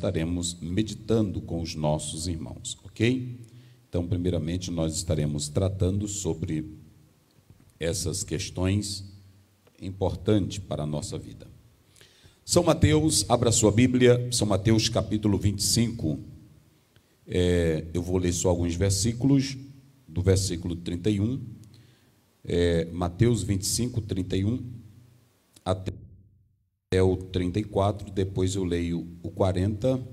estaremos meditando com os nossos irmãos, ok? Então, primeiramente, nós estaremos tratando sobre essas questões importantes para a nossa vida. São Mateus, abra sua Bíblia, São Mateus capítulo 25. É, eu vou ler só alguns versículos, do versículo 31, é, Mateus 25, 31 até até o 34, depois eu leio o 40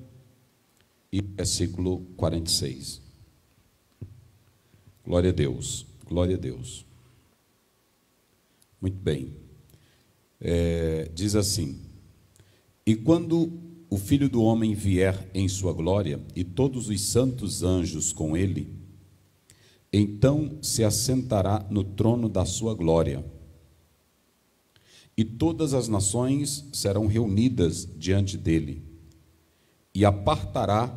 e versículo é 46. Glória a Deus, glória a Deus. Muito bem. É, diz assim: E quando o filho do homem vier em sua glória, e todos os santos anjos com ele, então se assentará no trono da sua glória e todas as nações serão reunidas diante dele, e apartará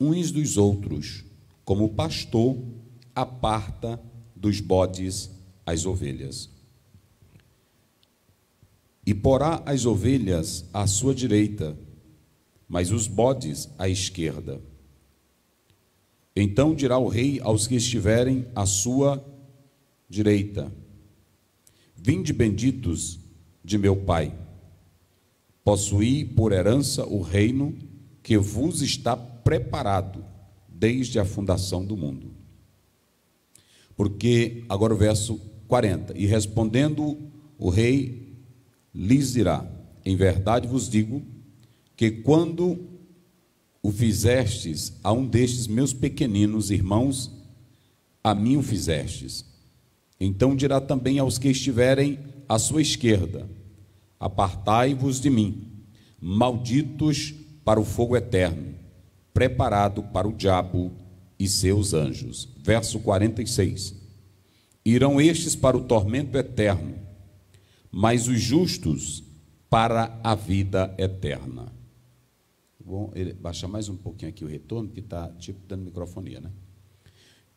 uns dos outros, como o pastor aparta dos bodes as ovelhas. E porá as ovelhas à sua direita, mas os bodes à esquerda. Então dirá o rei aos que estiverem à sua direita: Vinde benditos de meu pai. Possuí por herança o reino que vos está preparado desde a fundação do mundo. Porque, agora o verso 40: E respondendo o rei, lhes dirá: Em verdade vos digo que quando o fizestes a um destes meus pequeninos irmãos, a mim o fizestes. Então dirá também aos que estiverem à sua esquerda: Apartai-vos de mim, malditos para o fogo eterno, preparado para o diabo e seus anjos. Verso 46. Irão estes para o tormento eterno, mas os justos para a vida eterna. Bom, baixar mais um pouquinho aqui o retorno, que está tipo dando microfonia, né?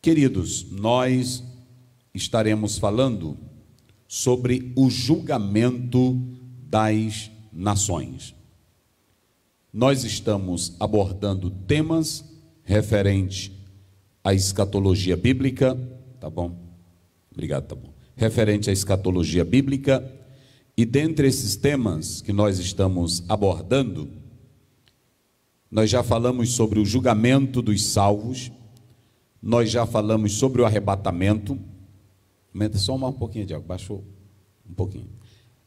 Queridos, nós estaremos falando sobre o julgamento das nações. Nós estamos abordando temas referentes à escatologia bíblica, tá bom? Obrigado, tá bom. Referente à escatologia bíblica, e dentre esses temas que nós estamos abordando, nós já falamos sobre o julgamento dos salvos, nós já falamos sobre o arrebatamento. Aumenta só um pouquinho de água, baixou um pouquinho.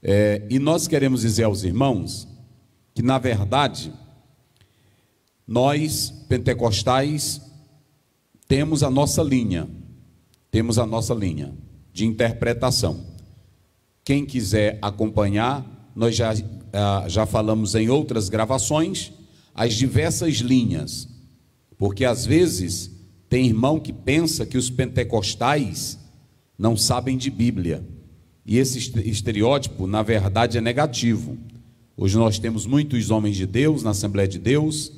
É, e nós queremos dizer aos irmãos que, na verdade, nós, pentecostais, temos a nossa linha, temos a nossa linha de interpretação. Quem quiser acompanhar, nós já, ah, já falamos em outras gravações as diversas linhas, porque às vezes tem irmão que pensa que os pentecostais não sabem de Bíblia. E esse estereótipo, na verdade, é negativo. Hoje nós temos muitos homens de Deus na Assembleia de Deus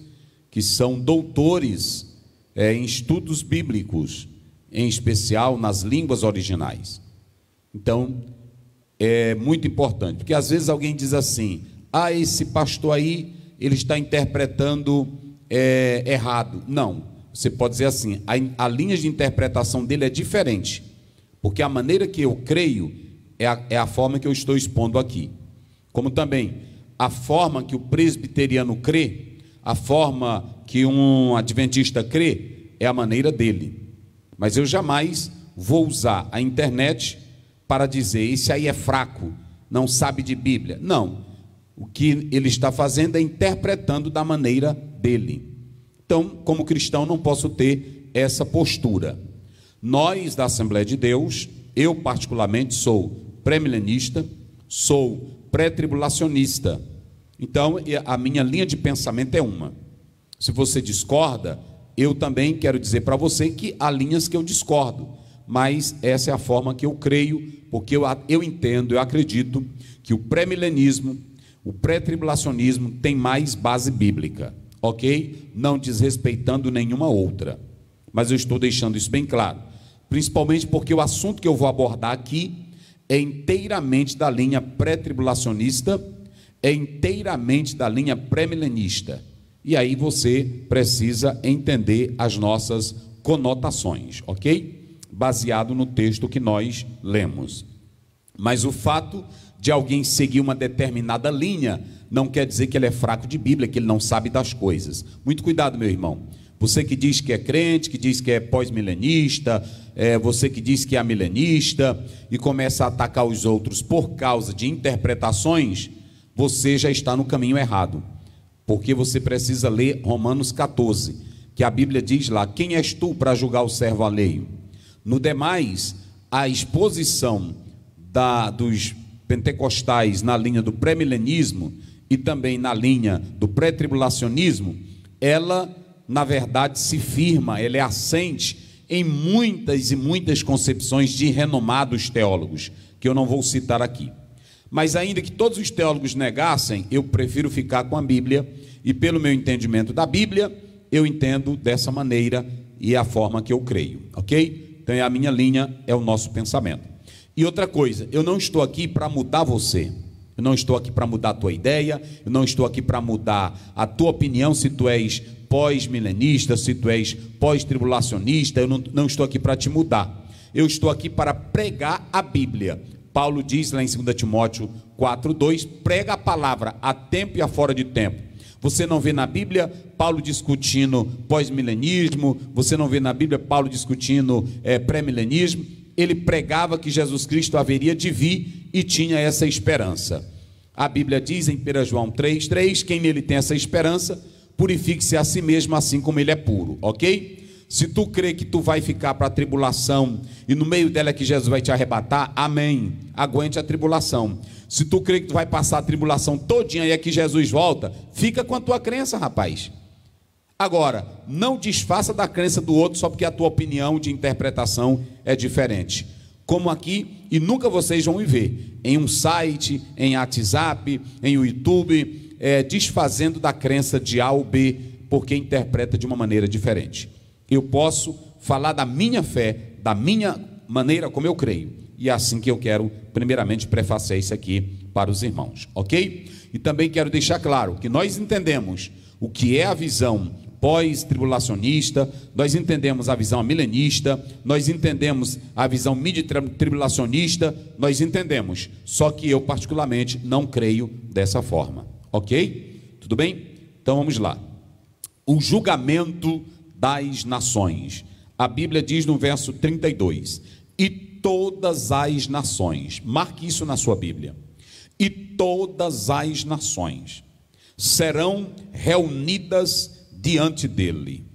que são doutores é, em estudos bíblicos, em especial nas línguas originais. Então, é muito importante, porque às vezes alguém diz assim: ah, esse pastor aí, ele está interpretando é, errado. Não, você pode dizer assim: a, a linha de interpretação dele é diferente, porque a maneira que eu creio é a, é a forma que eu estou expondo aqui. Como também a forma que o presbiteriano crê, a forma que um adventista crê, é a maneira dele. Mas eu jamais vou usar a internet para dizer esse aí é fraco, não sabe de Bíblia. Não. O que ele está fazendo é interpretando da maneira dele. Então, como cristão, não posso ter essa postura. Nós da Assembleia de Deus, eu particularmente sou pré-milenista, sou pré-tribulacionista. Então, a minha linha de pensamento é uma. Se você discorda, eu também quero dizer para você que há linhas que eu discordo, mas essa é a forma que eu creio, porque eu, eu entendo, eu acredito que o pré-milenismo, o pré-tribulacionismo tem mais base bíblica, ok? Não desrespeitando nenhuma outra. Mas eu estou deixando isso bem claro, principalmente porque o assunto que eu vou abordar aqui é inteiramente da linha pré-tribulacionista, é inteiramente da linha pré-milenista. E aí você precisa entender as nossas conotações, ok? Baseado no texto que nós lemos. Mas o fato de alguém seguir uma determinada linha não quer dizer que ele é fraco de Bíblia, que ele não sabe das coisas. Muito cuidado, meu irmão. Você que diz que é crente, que diz que é pós-milenista, é você que diz que é milenista e começa a atacar os outros por causa de interpretações, você já está no caminho errado. Porque você precisa ler Romanos 14, que a Bíblia diz lá: Quem és tu para julgar o servo alheio? No demais, a exposição da, dos pentecostais na linha do pré-milenismo e também na linha do pré-tribulacionismo, ela na verdade, se firma, ele é assente em muitas e muitas concepções de renomados teólogos, que eu não vou citar aqui. Mas, ainda que todos os teólogos negassem, eu prefiro ficar com a Bíblia, e pelo meu entendimento da Bíblia, eu entendo dessa maneira e é a forma que eu creio, ok? Então, é a minha linha, é o nosso pensamento. E outra coisa, eu não estou aqui para mudar você. Eu não estou aqui para mudar a tua ideia, eu não estou aqui para mudar a tua opinião se tu és pós-milenista, se tu és pós-tribulacionista, eu não, não estou aqui para te mudar. Eu estou aqui para pregar a Bíblia. Paulo diz lá em 2 Timóteo 4:2, prega a palavra a tempo e a fora de tempo. Você não vê na Bíblia Paulo discutindo pós-milenismo, você não vê na Bíblia Paulo discutindo é, pré-milenismo. Ele pregava que Jesus Cristo haveria de vir e tinha essa esperança. A Bíblia diz em 1 João 3,3: quem nele tem essa esperança purifique-se a si mesmo assim como ele é puro, ok? Se tu crê que tu vai ficar para a tribulação e no meio dela é que Jesus vai te arrebatar, amém. Aguente a tribulação. Se tu crê que tu vai passar a tribulação todinha e é que Jesus volta, fica com a tua crença, rapaz. Agora, não desfaça da crença do outro só porque a tua opinião de interpretação é diferente. Como aqui, e nunca vocês vão me ver, em um site, em WhatsApp, em YouTube, é, desfazendo da crença de A ou B, porque interpreta de uma maneira diferente. Eu posso falar da minha fé, da minha maneira como eu creio. E é assim que eu quero, primeiramente, prefaciar isso aqui para os irmãos, ok? E também quero deixar claro que nós entendemos o que é a visão pós-tribulacionista, nós entendemos a visão milenista, nós entendemos a visão mid-tribulacionista, nós entendemos. Só que eu, particularmente, não creio dessa forma. Ok? Tudo bem? Então vamos lá. O julgamento das nações. A Bíblia diz no verso 32: E todas as nações, marque isso na sua Bíblia. E todas as nações serão reunidas diante dele.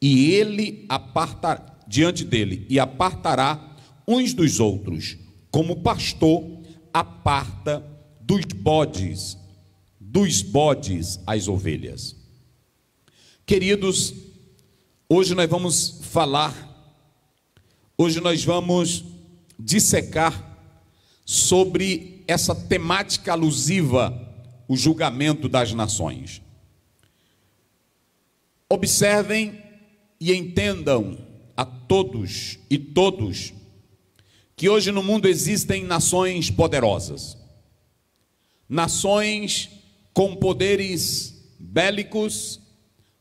E ele apartará diante dele e apartará uns dos outros, como o pastor aparta dos bodes dos bodes às ovelhas. Queridos, hoje nós vamos falar, hoje nós vamos dissecar sobre essa temática alusiva, o julgamento das nações. Observem e entendam a todos e todos que hoje no mundo existem nações poderosas, nações com poderes bélicos,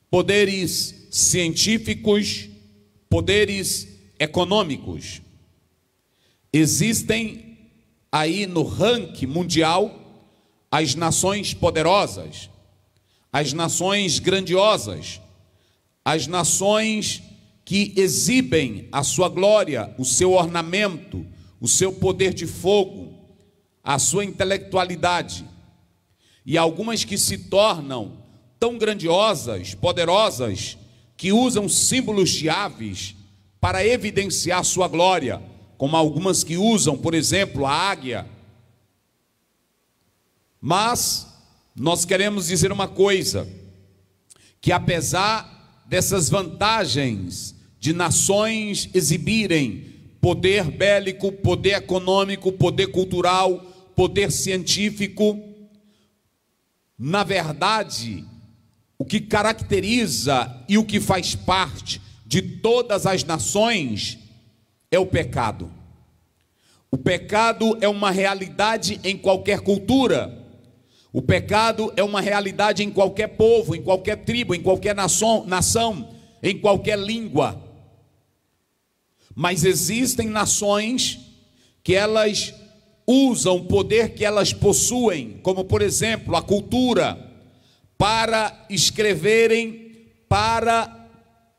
poderes científicos, poderes econômicos. Existem aí no ranking mundial as nações poderosas, as nações grandiosas, as nações que exibem a sua glória, o seu ornamento, o seu poder de fogo, a sua intelectualidade, e algumas que se tornam tão grandiosas, poderosas, que usam símbolos de aves para evidenciar sua glória, como algumas que usam, por exemplo, a águia. Mas nós queremos dizer uma coisa: que apesar dessas vantagens de nações exibirem poder bélico, poder econômico, poder cultural, poder científico, na verdade, o que caracteriza e o que faz parte de todas as nações é o pecado. O pecado é uma realidade em qualquer cultura. O pecado é uma realidade em qualquer povo, em qualquer tribo, em qualquer nação, nação em qualquer língua. Mas existem nações que elas usam o poder que elas possuem, como por exemplo a cultura, para escreverem, para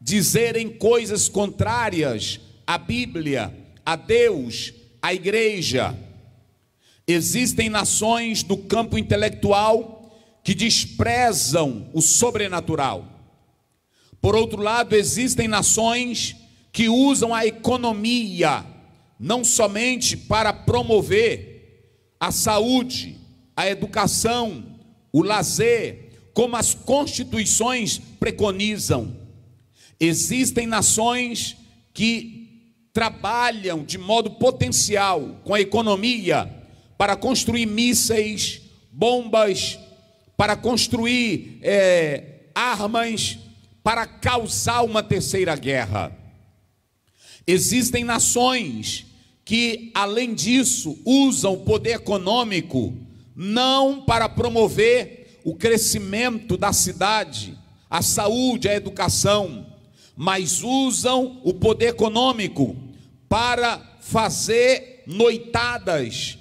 dizerem coisas contrárias à Bíblia, a Deus, à igreja. Existem nações do campo intelectual que desprezam o sobrenatural. Por outro lado, existem nações que usam a economia não somente para promover a saúde, a educação, o lazer, como as constituições preconizam. Existem nações que trabalham de modo potencial com a economia para construir mísseis, bombas, para construir é, armas, para causar uma terceira guerra. Existem nações que, além disso, usam o poder econômico não para promover o crescimento da cidade, a saúde, a educação, mas usam o poder econômico para fazer noitadas,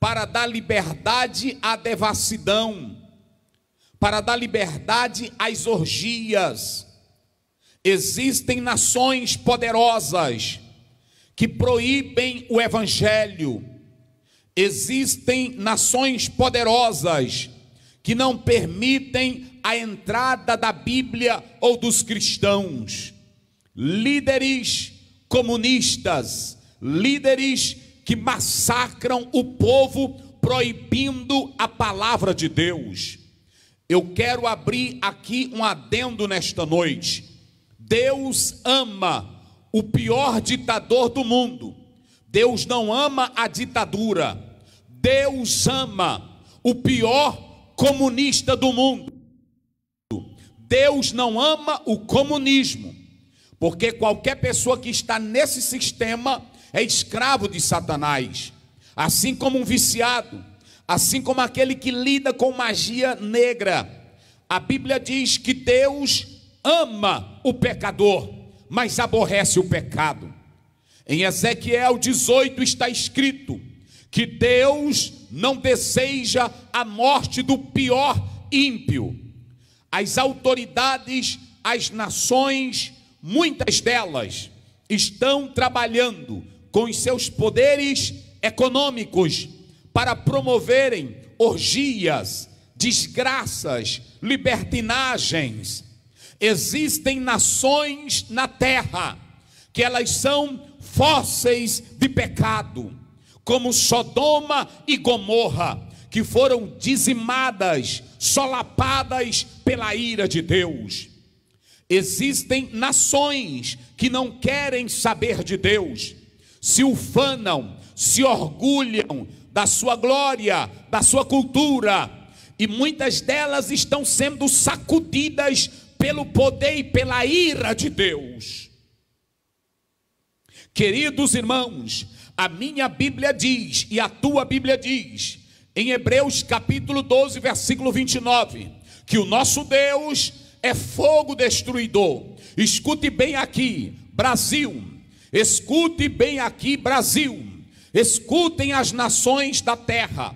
para dar liberdade à devassidão, para dar liberdade às orgias. Existem nações poderosas que proíbem o evangelho. Existem nações poderosas que não permitem a entrada da Bíblia ou dos cristãos. Líderes comunistas, líderes que massacram o povo proibindo a palavra de Deus. Eu quero abrir aqui um adendo nesta noite. Deus ama o pior ditador do mundo. Deus não ama a ditadura. Deus ama o pior comunista do mundo. Deus não ama o comunismo, porque qualquer pessoa que está nesse sistema é escravo de Satanás, assim como um viciado, assim como aquele que lida com magia negra. A Bíblia diz que Deus ama o pecador mas aborrece o pecado. Em Ezequiel 18 está escrito que Deus não deseja a morte do pior ímpio. As autoridades, as nações, muitas delas estão trabalhando com os seus poderes econômicos para promoverem orgias, desgraças, libertinagens, Existem nações na terra que elas são fósseis de pecado, como Sodoma e Gomorra, que foram dizimadas, solapadas pela ira de Deus. Existem nações que não querem saber de Deus, se ufanam, se orgulham da sua glória, da sua cultura, e muitas delas estão sendo sacudidas pelo poder e pela ira de Deus. Queridos irmãos, a minha Bíblia diz e a tua Bíblia diz, em Hebreus capítulo 12, versículo 29, que o nosso Deus é fogo destruidor. Escute bem aqui, Brasil. Escute bem aqui, Brasil. Escutem as nações da terra.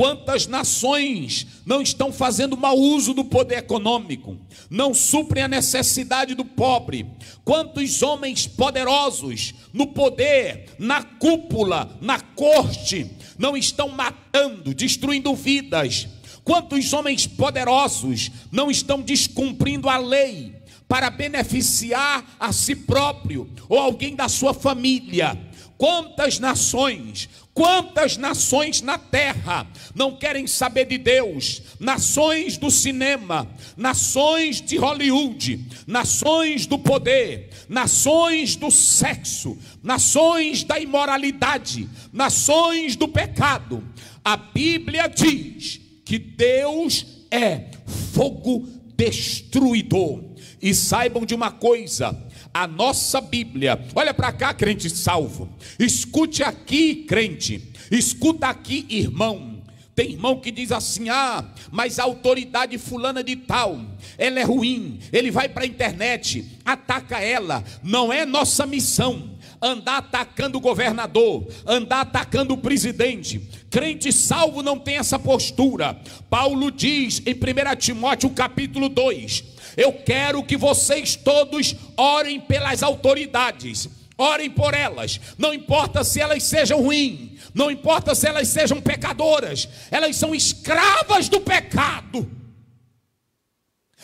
Quantas nações não estão fazendo mau uso do poder econômico, não suprem a necessidade do pobre? Quantos homens poderosos no poder, na cúpula, na corte, não estão matando, destruindo vidas? Quantos homens poderosos não estão descumprindo a lei para beneficiar a si próprio ou alguém da sua família? Quantas nações Quantas nações na terra não querem saber de Deus? Nações do cinema, nações de Hollywood, nações do poder, nações do sexo, nações da imoralidade, nações do pecado. A Bíblia diz que Deus é fogo destruidor. E saibam de uma coisa: a nossa Bíblia. Olha para cá, crente salvo. Escute aqui, crente. Escuta aqui, irmão. Tem irmão que diz assim: ah, mas a autoridade fulana de tal, ela é ruim, ele vai para a internet, ataca ela. Não é nossa missão andar atacando o governador, andar atacando o presidente. Crente salvo não tem essa postura. Paulo diz em 1 Timóteo capítulo 2: eu quero que vocês todos orem pelas autoridades, orem por elas, não importa se elas sejam ruins, não importa se elas sejam pecadoras, elas são escravas do pecado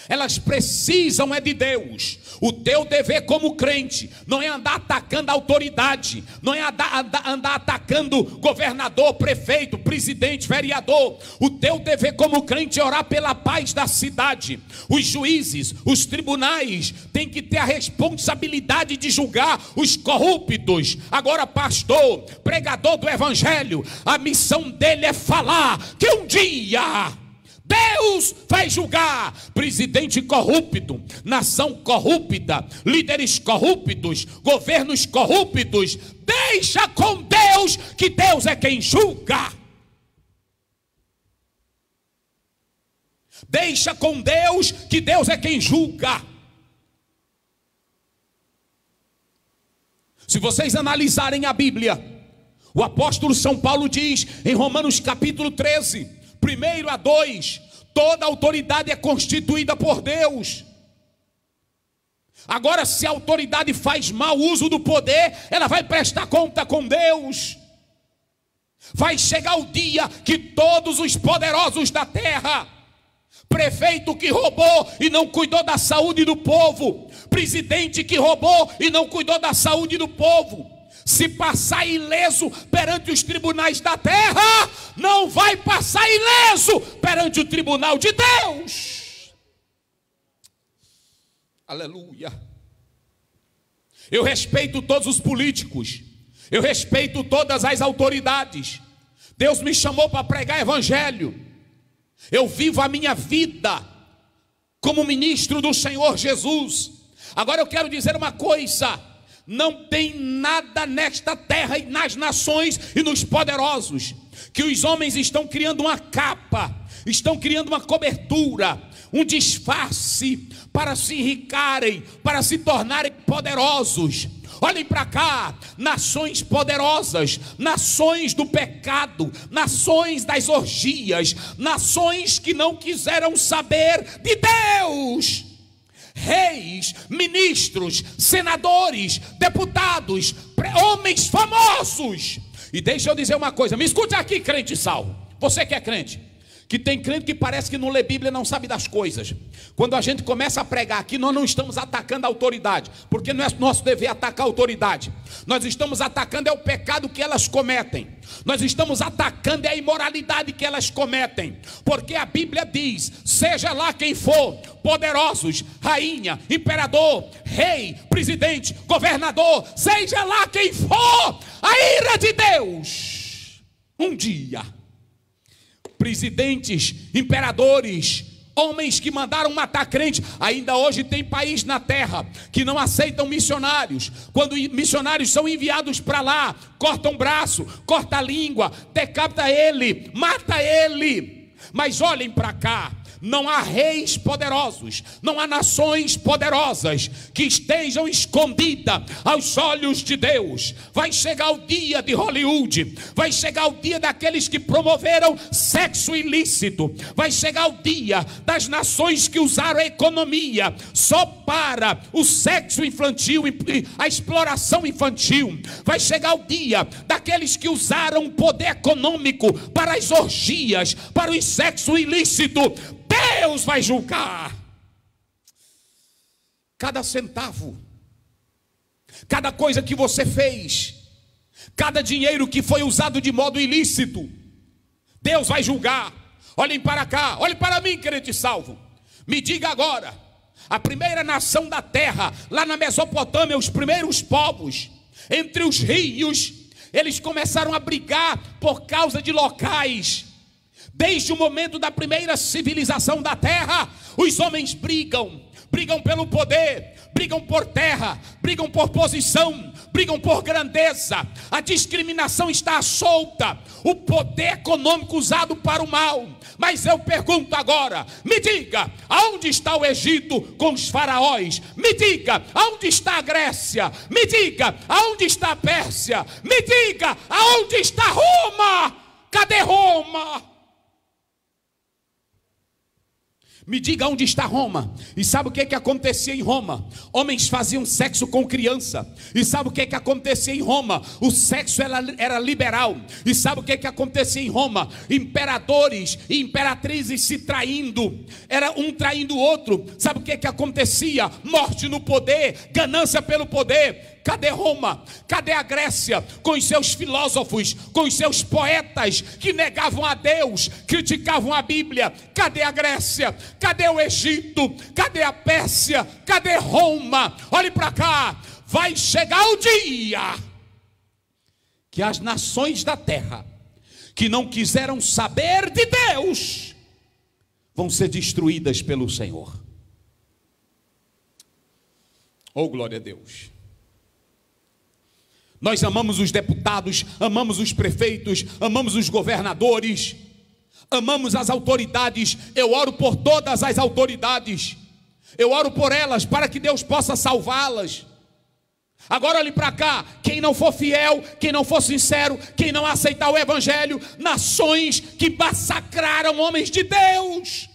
elas precisam é de Deus. O teu dever como crente não é andar atacando a autoridade, não é andar, andar, andar atacando governador, prefeito, presidente, vereador. O teu dever como crente é orar pela paz da cidade. Os juízes, os tribunais têm que ter a responsabilidade de julgar os corruptos. Agora, pastor, pregador do evangelho, a missão dele é falar que um dia Deus vai julgar presidente corrupto, nação corrupta, líderes corruptos, governos corruptos. Deixa com Deus, que Deus é quem julga. Deixa com Deus, que Deus é quem julga. Se vocês analisarem a Bíblia, o apóstolo São Paulo diz em Romanos capítulo 13: Primeiro a dois, toda autoridade é constituída por Deus. Agora, se a autoridade faz mau uso do poder, ela vai prestar conta com Deus. Vai chegar o dia que todos os poderosos da terra, prefeito que roubou e não cuidou da saúde do povo, presidente que roubou e não cuidou da saúde do povo, se passar ileso perante os tribunais da terra, não vai passar ileso perante o tribunal de Deus. Aleluia. Eu respeito todos os políticos, eu respeito todas as autoridades. Deus me chamou para pregar evangelho. Eu vivo a minha vida como ministro do Senhor Jesus. Agora eu quero dizer uma coisa não tem nada nesta terra e nas nações e nos poderosos, que os homens estão criando uma capa, estão criando uma cobertura, um disfarce para se enricarem, para se tornarem poderosos. Olhem para cá, nações poderosas, nações do pecado, nações das orgias, nações que não quiseram saber de Deus reis, ministros, senadores, deputados, homens famosos. E deixa eu dizer uma coisa, me escute aqui, crente sal. Você que é crente, que tem crente que parece que não lê Bíblia e não sabe das coisas. Quando a gente começa a pregar aqui, nós não estamos atacando a autoridade, porque não é nosso dever atacar a autoridade. Nós estamos atacando é o pecado que elas cometem. Nós estamos atacando é a imoralidade que elas cometem. Porque a Bíblia diz: seja lá quem for, poderosos, rainha, imperador, rei, presidente, governador, seja lá quem for, a ira de Deus um dia presidentes, imperadores, homens que mandaram matar crente. Ainda hoje tem país na terra que não aceitam missionários. Quando missionários são enviados para lá, cortam um braço, corta a língua, decapita ele, mata ele. Mas olhem para cá, não há reis poderosos, não há nações poderosas que estejam escondidas aos olhos de Deus. Vai chegar o dia de Hollywood, vai chegar o dia daqueles que promoveram sexo ilícito, vai chegar o dia das nações que usaram a economia só para o sexo infantil, a exploração infantil, vai chegar o dia daqueles que usaram o poder econômico para as orgias, para o sexo ilícito Deus vai julgar cada centavo, cada coisa que você fez, cada dinheiro que foi usado de modo ilícito. Deus vai julgar. Olhem para cá, olhem para mim, querido salvo. Me diga agora, a primeira nação da terra, lá na Mesopotâmia, os primeiros povos, entre os rios, eles começaram a brigar por causa de locais Desde o momento da primeira civilização da terra, os homens brigam, brigam pelo poder, brigam por terra, brigam por posição, brigam por grandeza. A discriminação está solta, o poder econômico usado para o mal. Mas eu pergunto agora: me diga, aonde está o Egito com os faraós? Me diga, aonde está a Grécia? Me diga, aonde está a Pérsia? Me diga, aonde está Roma? Cadê Roma? Me diga onde está Roma. E sabe o que, é que acontecia em Roma? Homens faziam sexo com criança. E sabe o que, é que acontecia em Roma? O sexo era, era liberal. E sabe o que, é que acontecia em Roma? Imperadores e imperatrizes se traindo. Era um traindo o outro. Sabe o que, que acontecia? Morte no poder, ganância pelo poder. Cadê Roma? Cadê a Grécia? Com os seus filósofos, com os seus poetas que negavam a Deus, criticavam a Bíblia. Cadê a Grécia? Cadê o Egito? Cadê a Pérsia? Cadê Roma? Olhe para cá. Vai chegar o dia que as nações da terra que não quiseram saber de Deus vão ser destruídas pelo Senhor. Oh, glória a Deus. Nós amamos os deputados, amamos os prefeitos, amamos os governadores, amamos as autoridades. Eu oro por todas as autoridades. Eu oro por elas para que Deus possa salvá-las. Agora olhe para cá: quem não for fiel, quem não for sincero, quem não aceitar o Evangelho, nações que massacraram homens de Deus,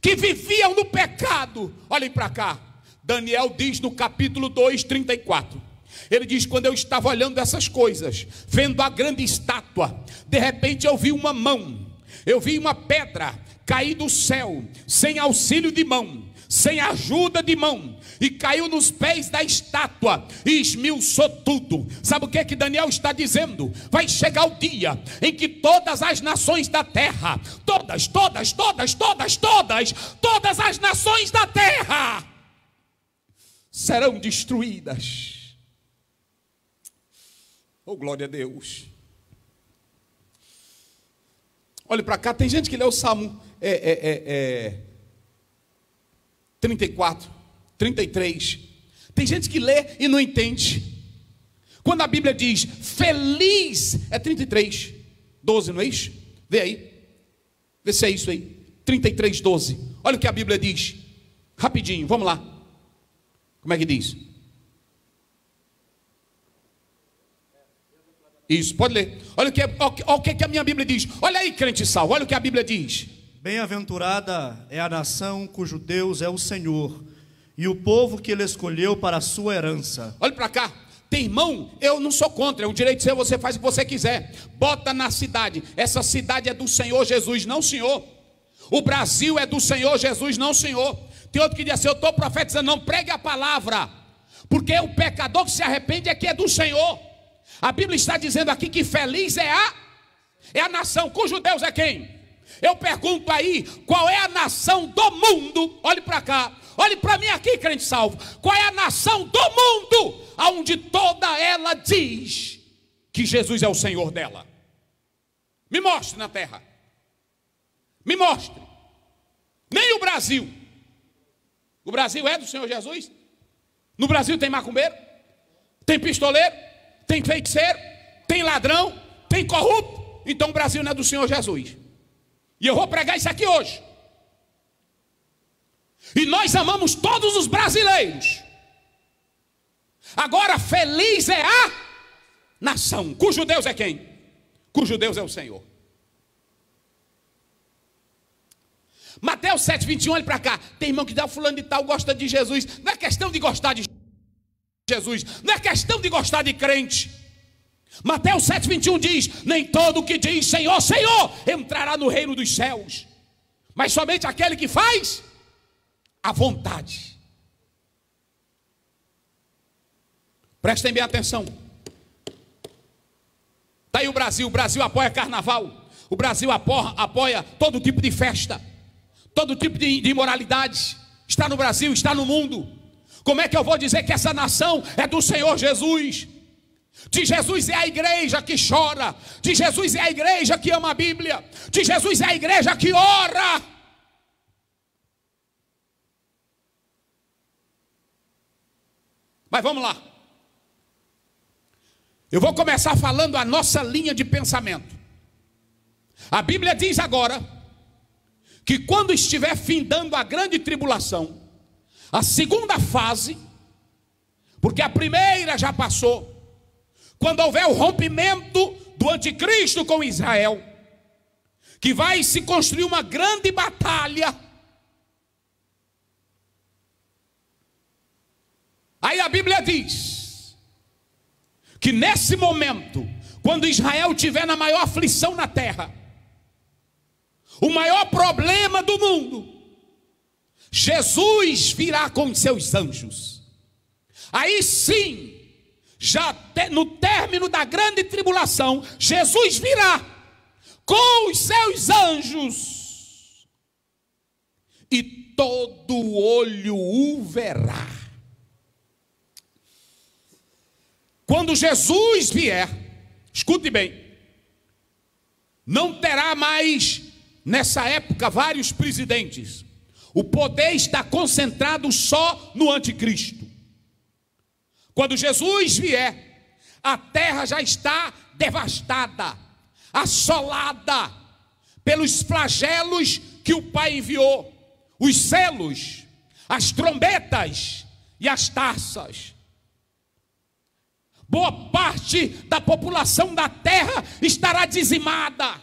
que viviam no pecado. Olhem para cá. Daniel diz no capítulo 2, 34. Ele diz: Quando eu estava olhando essas coisas, vendo a grande estátua, de repente eu vi uma mão, eu vi uma pedra cair do céu, sem auxílio de mão, sem ajuda de mão, e caiu nos pés da estátua e esmiuçou tudo. Sabe o que é que Daniel está dizendo? Vai chegar o dia em que todas as nações da terra, todas, todas, todas, todas, todas, todas as nações da terra serão destruídas. Oh, glória a Deus. Olhe para cá, tem gente que lê o Salmo é, é, é, 34, é, 33. Tem gente que lê e não entende. Quando a Bíblia diz feliz, é 33, 12, não é isso? Vê aí, vê se é isso aí. 33, 12. Olha o que a Bíblia diz, rapidinho, vamos lá. Como é que diz? Isso, pode ler. Olha o que, é, olha o é que a minha Bíblia diz. Olha aí, crente salvo, olha o que a Bíblia diz. Bem-aventurada é a nação cujo Deus é o Senhor e o povo que ele escolheu para a sua herança. Olha para cá. Tem irmão, eu não sou contra, é um direito seu, você faz o que você quiser. Bota na cidade. Essa cidade é do Senhor Jesus, não Senhor. O Brasil é do Senhor Jesus, não Senhor. Tem outro que diz assim: Eu estou profetizando, não pregue a palavra, porque o pecador que se arrepende é que é do Senhor. A Bíblia está dizendo aqui que feliz é a é a nação cujo Deus é quem? Eu pergunto aí, qual é a nação do mundo? Olhe para cá. Olhe para mim aqui, crente salvo. Qual é a nação do mundo aonde toda ela diz que Jesus é o Senhor dela? Me mostre na terra. Me mostre. Nem o Brasil. O Brasil é do Senhor Jesus? No Brasil tem macumbeiro? Tem pistoleiro? tem feiticeiro, tem ladrão, tem corrupto. Então o Brasil não é do Senhor Jesus. E eu vou pregar isso aqui hoje. E nós amamos todos os brasileiros. Agora, feliz é a nação, cujo Deus é quem? Cujo Deus é o Senhor. Mateus 7, 21, olha para cá. Tem irmão que dá ah, fulano de tal, gosta de Jesus. Não é questão de gostar de Jesus. Jesus. Não é questão de gostar de crente. Mateus 7,21 diz: Nem todo que diz Senhor, Senhor, entrará no reino dos céus, mas somente aquele que faz a vontade. Prestem bem atenção. Está aí o Brasil: o Brasil apoia carnaval, o Brasil apoia, apoia todo tipo de festa, todo tipo de, de imoralidade. Está no Brasil, está no mundo. Como é que eu vou dizer que essa nação é do Senhor Jesus? De Jesus é a igreja que chora, de Jesus é a igreja que ama a Bíblia, de Jesus é a igreja que ora. Mas vamos lá. Eu vou começar falando a nossa linha de pensamento. A Bíblia diz agora que quando estiver findando a grande tribulação, a segunda fase, porque a primeira já passou, quando houver o rompimento do anticristo com Israel, que vai se construir uma grande batalha. Aí a Bíblia diz que nesse momento, quando Israel tiver na maior aflição na terra, o maior problema do mundo, Jesus virá com seus anjos. Aí sim, já no término da grande tribulação, Jesus virá com os seus anjos. E todo olho o verá. Quando Jesus vier, escute bem, não terá mais nessa época vários presidentes, o poder está concentrado só no anticristo. Quando Jesus vier, a terra já está devastada, assolada pelos flagelos que o Pai enviou, os selos, as trombetas e as taças. Boa parte da população da terra estará dizimada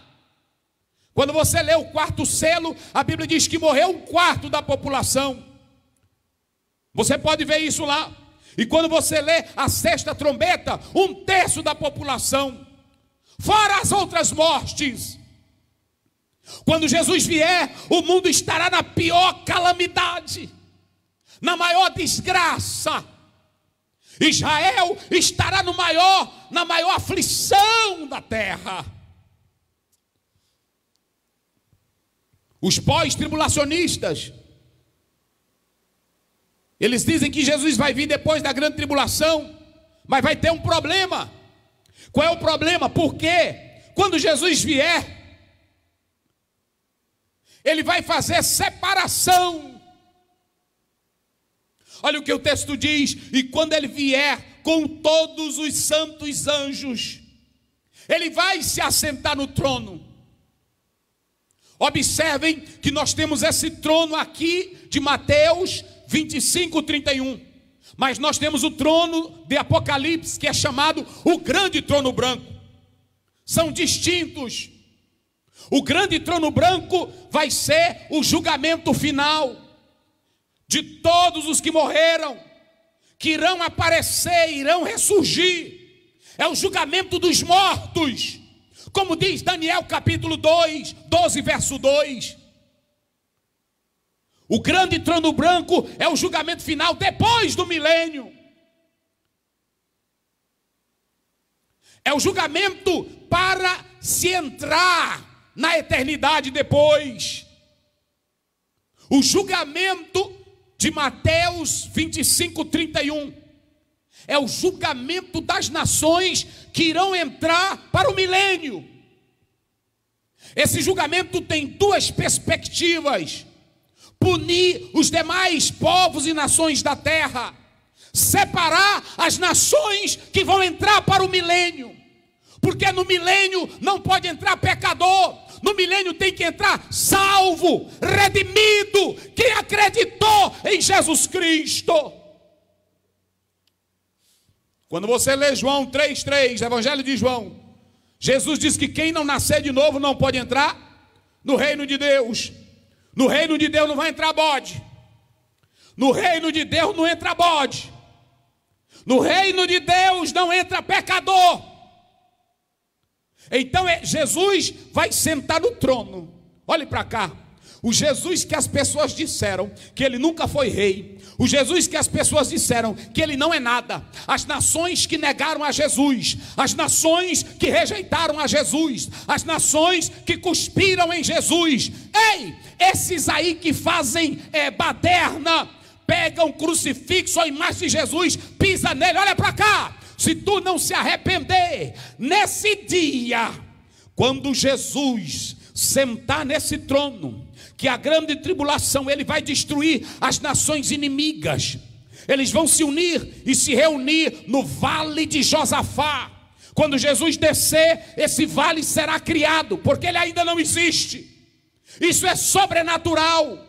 quando você lê o quarto selo, a Bíblia diz que morreu um quarto da população. Você pode ver isso lá. E quando você lê a sexta trombeta, um terço da população, fora as outras mortes. Quando Jesus vier, o mundo estará na pior calamidade, na maior desgraça. Israel estará no maior, na maior aflição da terra. Os pós-tribulacionistas. Eles dizem que Jesus vai vir depois da grande tribulação, mas vai ter um problema. Qual é o problema? Porque quando Jesus vier, ele vai fazer separação. Olha o que o texto diz: e quando ele vier com todos os santos anjos, ele vai se assentar no trono. Observem que nós temos esse trono aqui de Mateus 25, 31. Mas nós temos o trono de Apocalipse, que é chamado o grande trono branco. São distintos. O grande trono branco vai ser o julgamento final de todos os que morreram, que irão aparecer, irão ressurgir. É o julgamento dos mortos como diz Daniel capítulo 2, 12, verso 2. O grande trono branco é o julgamento final depois do milênio. É o julgamento para se entrar na eternidade depois. O julgamento de Mateus 25, 31 é o julgamento das nações que irão entrar para o milênio. Esse julgamento tem duas perspectivas: punir os demais povos e nações da terra, separar as nações que vão entrar para o milênio, porque no milênio não pode entrar pecador. No milênio tem que entrar salvo, redimido, que acreditou em Jesus Cristo. Quando você lê João 3,3, Evangelho de João, Jesus diz que quem não nascer de novo não pode entrar no reino de Deus. No reino de Deus não vai entrar bode. No reino de Deus não entra bode. No reino de Deus não entra pecador. Então é, Jesus vai sentar no trono. Olhe para cá. O Jesus que as pessoas disseram que ele nunca foi rei, o Jesus que as pessoas disseram que ele não é nada, as nações que negaram a Jesus, as nações que rejeitaram a Jesus, as nações que cuspiram em Jesus. Ei, esses aí que fazem é, baderna, pegam crucifixo, a imagem de Jesus, pisa nele, olha para cá. Se tu não se arrepender nesse dia, quando Jesus sentar nesse trono, que a grande tribulação ele vai destruir as nações inimigas. Eles vão se unir e se reunir no vale de Josafá. Quando Jesus descer, esse vale será criado, porque ele ainda não existe. Isso é sobrenatural.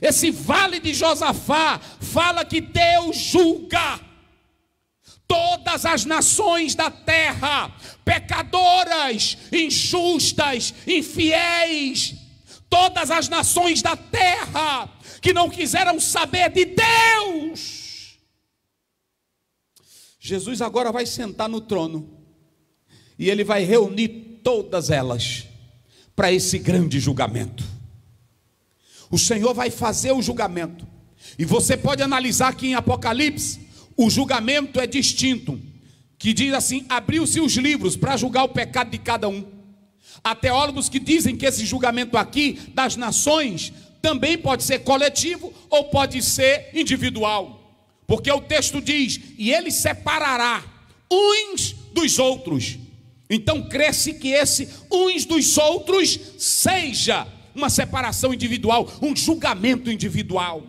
Esse vale de Josafá fala que Deus julga todas as nações da terra, pecadoras, injustas, infiéis, todas as nações da terra que não quiseram saber de Deus. Jesus agora vai sentar no trono e ele vai reunir todas elas para esse grande julgamento. O Senhor vai fazer o julgamento. E você pode analisar que em Apocalipse o julgamento é distinto, que diz assim: abriu-se os livros para julgar o pecado de cada um. Há teólogos que dizem que esse julgamento aqui das nações também pode ser coletivo ou pode ser individual. Porque o texto diz: "E ele separará uns dos outros". Então cresce que esse uns dos outros seja uma separação individual, um julgamento individual.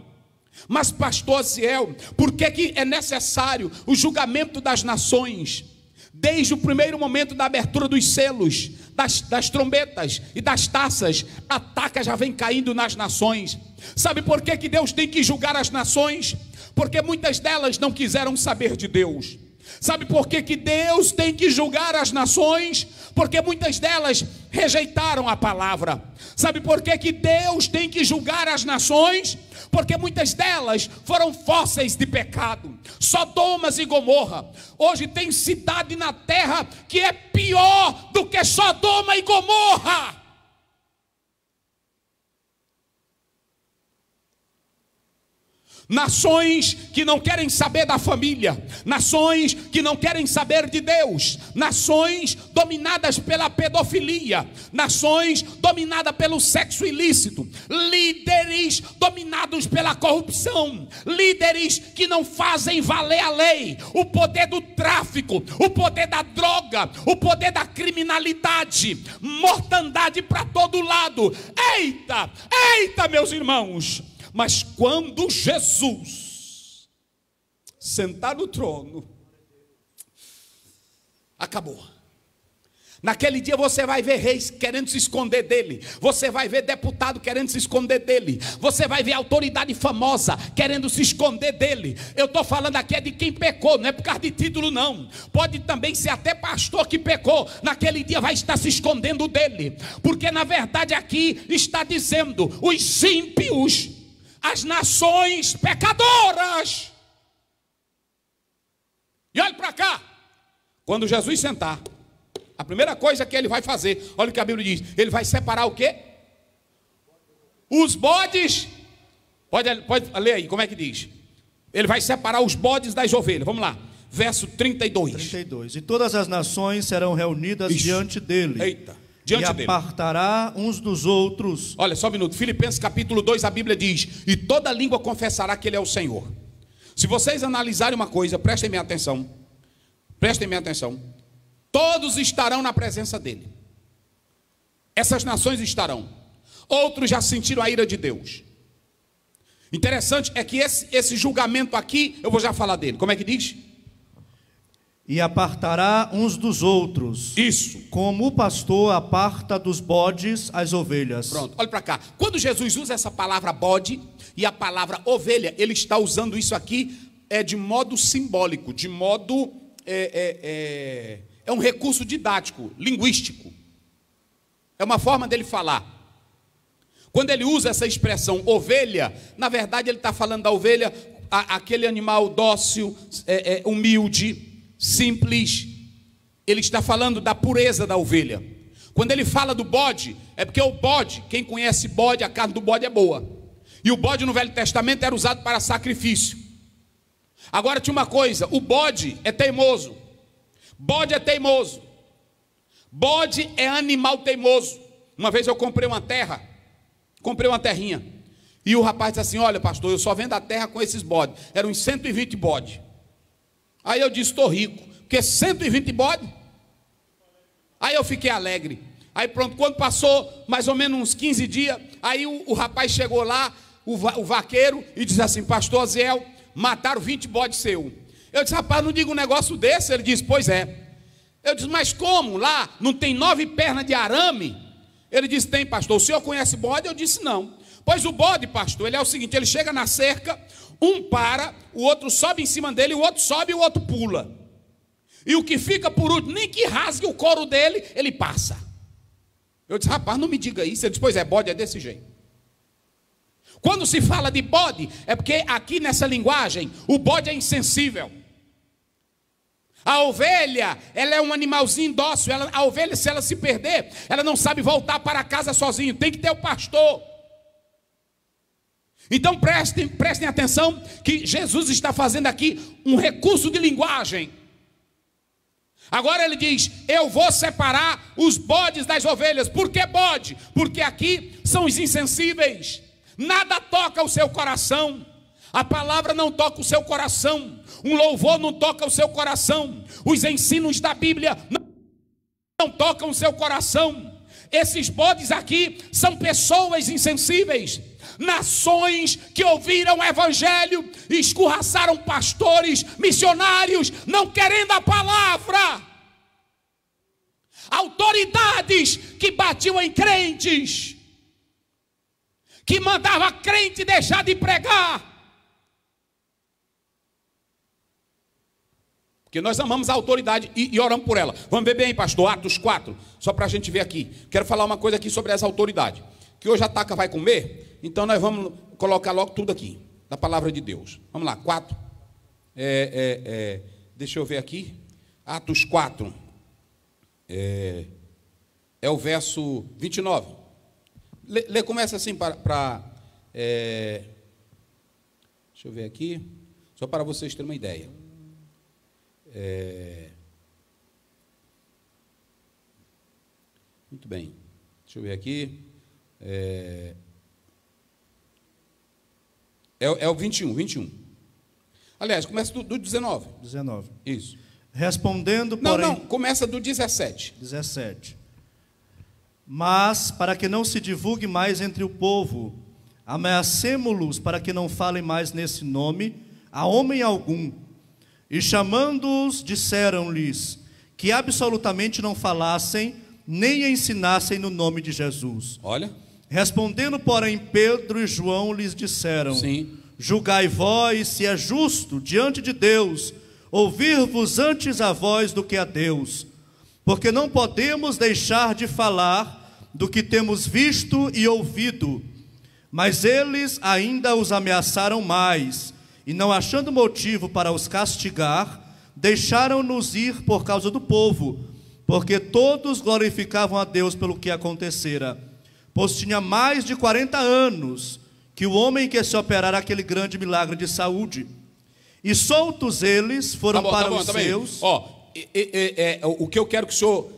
Mas pastor Ciel, por que que é necessário o julgamento das nações? Desde o primeiro momento da abertura dos selos, das, das trombetas e das taças, a taca já vem caindo nas nações. Sabe por que, que Deus tem que julgar as nações? Porque muitas delas não quiseram saber de Deus. Sabe por que, que Deus tem que julgar as nações? Porque muitas delas rejeitaram a palavra. Sabe por que, que Deus tem que julgar as nações? Porque muitas delas foram fósseis de pecado. Sodomas e Gomorra. Hoje tem cidade na terra que é pior do que Sodoma e Gomorra. Nações que não querem saber da família, nações que não querem saber de Deus, nações dominadas pela pedofilia, nações dominadas pelo sexo ilícito, líderes dominados pela corrupção, líderes que não fazem valer a lei, o poder do tráfico, o poder da droga, o poder da criminalidade, mortandade para todo lado. Eita, eita, meus irmãos! Mas quando Jesus sentar no trono, acabou. Naquele dia você vai ver reis querendo se esconder dele, você vai ver deputado querendo se esconder dele, você vai ver autoridade famosa querendo se esconder dele. Eu estou falando aqui é de quem pecou, não é por causa de título, não. Pode também ser até pastor que pecou, naquele dia vai estar se escondendo dele, porque na verdade aqui está dizendo: os ímpios as nações pecadoras. E olhe para cá, quando Jesus sentar, a primeira coisa que ele vai fazer, olha o que a Bíblia diz, ele vai separar o quê? Os bodes, pode, pode ler aí, como é que diz? Ele vai separar os bodes das ovelhas, vamos lá, verso 32. 32. E todas as nações serão reunidas Isso. diante dele. Eita diante E apartará dele. uns dos outros. Olha só um minuto. Filipenses capítulo 2, a Bíblia diz: E toda língua confessará que ele é o Senhor. Se vocês analisarem uma coisa, prestem minha atenção. Prestem minha atenção. Todos estarão na presença dele. Essas nações estarão. Outros já sentiram a ira de Deus. Interessante é que esse, esse julgamento aqui, eu vou já falar dele. Como é que diz? e apartará uns dos outros. Isso. Como o pastor aparta dos bodes as ovelhas. Pronto, olha para cá. Quando Jesus usa essa palavra bode e a palavra ovelha, ele está usando isso aqui é de modo simbólico, de modo. É, é, é, é um recurso didático, linguístico. É uma forma dele falar. Quando ele usa essa expressão ovelha, na verdade ele está falando da ovelha, a, aquele animal dócil, é, é, humilde simples, ele está falando da pureza da ovelha. Quando ele fala do bode, é porque o bode, quem conhece bode, a carne do bode é boa. E o bode no Velho Testamento era usado para sacrifício. Agora tinha uma coisa: o bode é teimoso. Bode é teimoso. Bode é animal teimoso. Uma vez eu comprei uma terra, comprei uma terrinha. E o rapaz disse assim: Olha, pastor, eu só vendo a terra com esses bodes. Eram uns 120 bodes. Aí eu disse: estou rico, porque 120 bode. Aí eu fiquei alegre. Aí pronto, quando passou mais ou menos uns 15 dias, aí o, o rapaz chegou lá, o, va, o, vaqueiro, e disse assim: Pastor Aziel, mataram 20 bode seu. Eu disse: Rapaz, não diga um negócio desse. Ele disse: Pois é. Eu disse: Mas como? Lá não tem nove pernas de arame? Ele disse: Tem, pastor. O senhor conhece bode? Eu disse: Não. Pois o bode, pastor, ele é o seguinte: ele chega na cerca, um para, o outro sobe em cima dele, o outro sobe e o outro pula. E o que fica por último, nem que rasgue o couro dele, ele passa. Eu disse, rapaz, não me diga isso. Ele disse, pois é, bode é desse jeito. Quando se fala de bode, é porque aqui nessa linguagem, o bode é insensível. A ovelha, ela é um animalzinho dócil. Ela, a ovelha, se ela se perder, ela não sabe voltar para casa sozinho. Tem que ter o pastor. Então prestem, prestem atenção que Jesus está fazendo aqui um recurso de linguagem. Agora ele diz: Eu vou separar os bodes das ovelhas. Por que bode? Porque aqui são os insensíveis. Nada toca o seu coração. A palavra não toca o seu coração. Um louvor não toca o seu coração. Os ensinos da Bíblia não, não tocam o seu coração. Esses bodes aqui são pessoas insensíveis. Nações que ouviram o evangelho escorraçaram pastores, missionários, não querendo a palavra. Autoridades que batiam em crentes, que mandava crente deixar de pregar. Porque nós amamos a autoridade e, e, oramos por ela. Vamos ver bem, pastor, Atos 4, só para a gente ver aqui. Quero falar uma coisa aqui sobre essa autoridade que hoje ataca vai comer, então nós vamos colocar logo tudo aqui, da palavra de Deus. Vamos lá, 4. É, é, é, deixa eu ver aqui. Atos 4. É, é, o verso 29. Lê, lê começa assim para. para é, deixa eu ver aqui. Só para vocês terem uma ideia. É, muito bem. Deixa eu ver aqui. É, é, é o 21, 21. Aliás, começa do, do 19. 19. Isso. Respondendo, não, porém... Não, não, começa do 17. 17. Mas, para que não se divulgue mais entre o povo, ameacemo-los para que não falem mais nesse nome a homem algum. E chamando-os, disseram-lhes que absolutamente não falassem nem ensinassem no nome de Jesus. Olha. Respondendo, porém, Pedro e João lhes disseram: Sim. Julgai vós se é justo diante de Deus ouvir-vos antes a vós do que a Deus, porque não podemos deixar de falar do que temos visto e ouvido. Mas eles ainda os ameaçaram mais, e não achando motivo para os castigar, deixaram-nos ir por causa do povo, porque todos glorificavam a Deus pelo que acontecera pois tinha mais de 40 anos que o homem que se operar aquele grande milagre de saúde. E soltos eles foram tá bom, tá para tá bom, os tá seus. Ó, é, é, é, o que eu quero que o senhor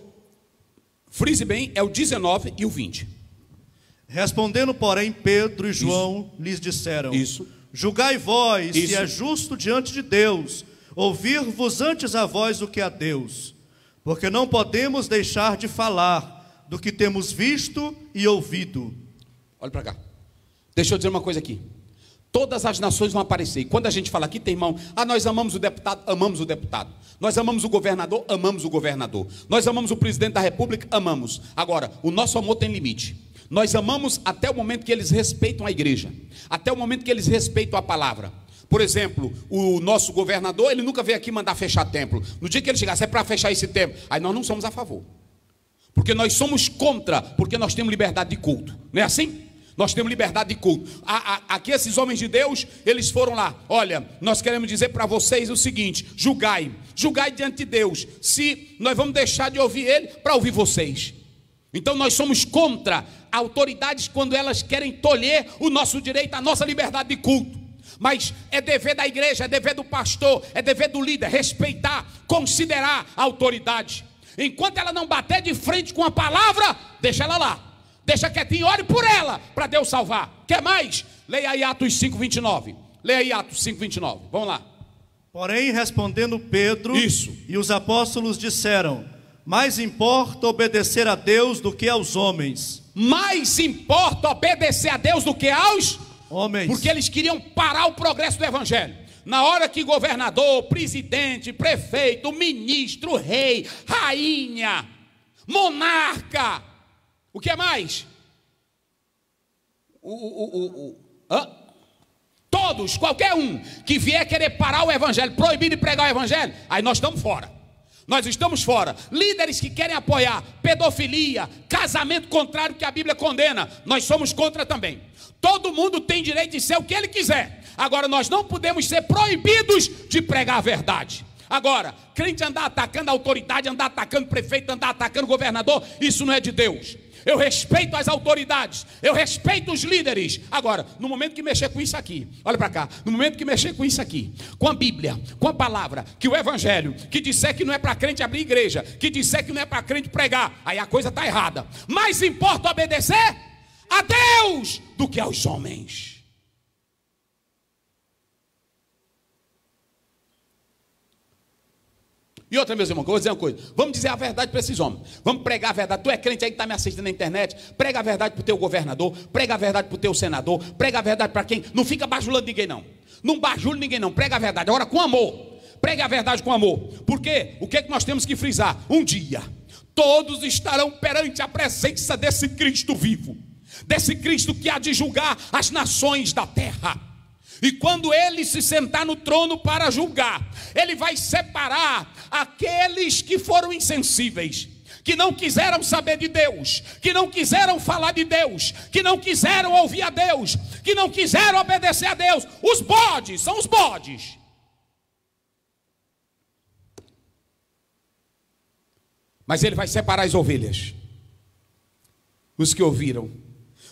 frise bem é o 19 e o 20. Respondendo, porém, Pedro e João Isso. lhes disseram: Isso. Julgai vós Isso. se é justo diante de Deus ouvir-vos antes a vós do que a Deus, porque não podemos deixar de falar do que temos visto e ouvido. Olha para cá. Deixa eu dizer uma coisa aqui. Todas as nações vão aparecer. E quando a gente fala aqui, tem irmão, ah, nós amamos o deputado, amamos o deputado. Nós amamos o governador, amamos o governador. Nós amamos o presidente da república, amamos. Agora, o nosso amor tem limite. Nós amamos até o momento que eles respeitam a igreja, até o momento que eles respeitam a palavra. Por exemplo, o nosso governador, ele nunca veio aqui mandar fechar templo. No dia que ele chegasse, é para fechar esse templo. Aí nós não somos a favor. Porque nós somos contra, porque nós temos liberdade de culto. Não é assim? Nós temos liberdade de culto. Aqui esses homens de Deus, eles foram lá. Olha, nós queremos dizer para vocês o seguinte: julgai, julgai diante de Deus, se nós vamos deixar de ouvir Ele para ouvir vocês. Então nós somos contra autoridades quando elas querem tolher o nosso direito, a nossa liberdade de culto. Mas é dever da igreja, é dever do pastor, é dever do líder respeitar, considerar a autoridade. Enquanto ela não bater de frente com a palavra, deixa ela lá. Deixa quietinho, ore por ela, para Deus salvar. Quer mais? Leia aí Atos 5:29. Leia aí Atos 5:29. Vamos lá. Porém, respondendo Pedro, Isso. e os apóstolos disseram: Mais importa obedecer a Deus do que aos homens. Mais importa obedecer a Deus do que aos homens. Porque eles queriam parar o progresso do evangelho. Na hora que governador, presidente, prefeito, ministro, rei, rainha, monarca, o que é mais? O, o, o, o Todos, qualquer um que vier querer parar o evangelho, proibir de pregar o evangelho, aí nós estamos fora. Nós estamos fora. Líderes que querem apoiar pedofilia, casamento contrário que a Bíblia condena, nós somos contra também. Todo mundo tem direito de ser o que ele quiser. Agora, nós não podemos ser proibidos de pregar a verdade. Agora, crente andar atacando a autoridade, andar atacando prefeito, andar atacando governador, isso não é de Deus. Eu respeito as autoridades, eu respeito os líderes. Agora, no momento que mexer com isso aqui, olha para cá, no momento que mexer com isso aqui, com a Bíblia, com a palavra, que o Evangelho, que disser que não é para crente abrir igreja, que disser que não é para crente pregar, aí a coisa está errada. Mais importa obedecer a Deus do que aos homens. E outra, meus irmãos, eu vou dizer uma coisa. Vamos dizer a verdade para esses homens. Vamos pregar a verdade. Tu é crente aí que está me assistindo na internet. Prega a verdade para o teu governador. Prega a verdade para o teu senador. Prega a verdade para quem. Não fica bajulando ninguém, não. Não bajule ninguém, não. Prega a verdade. Agora com amor. Prega a verdade com amor. Porque o que, é que nós temos que frisar? Um dia, todos estarão perante a presença desse Cristo vivo. Desse Cristo que há de julgar as nações da terra. E quando ele se sentar no trono para julgar, ele vai separar aqueles que foram insensíveis que não quiseram saber de Deus, que não quiseram falar de Deus, que não quiseram ouvir a Deus, que não quiseram obedecer a Deus. Os bodes são os bodes. Mas ele vai separar as ovelhas. Os que ouviram,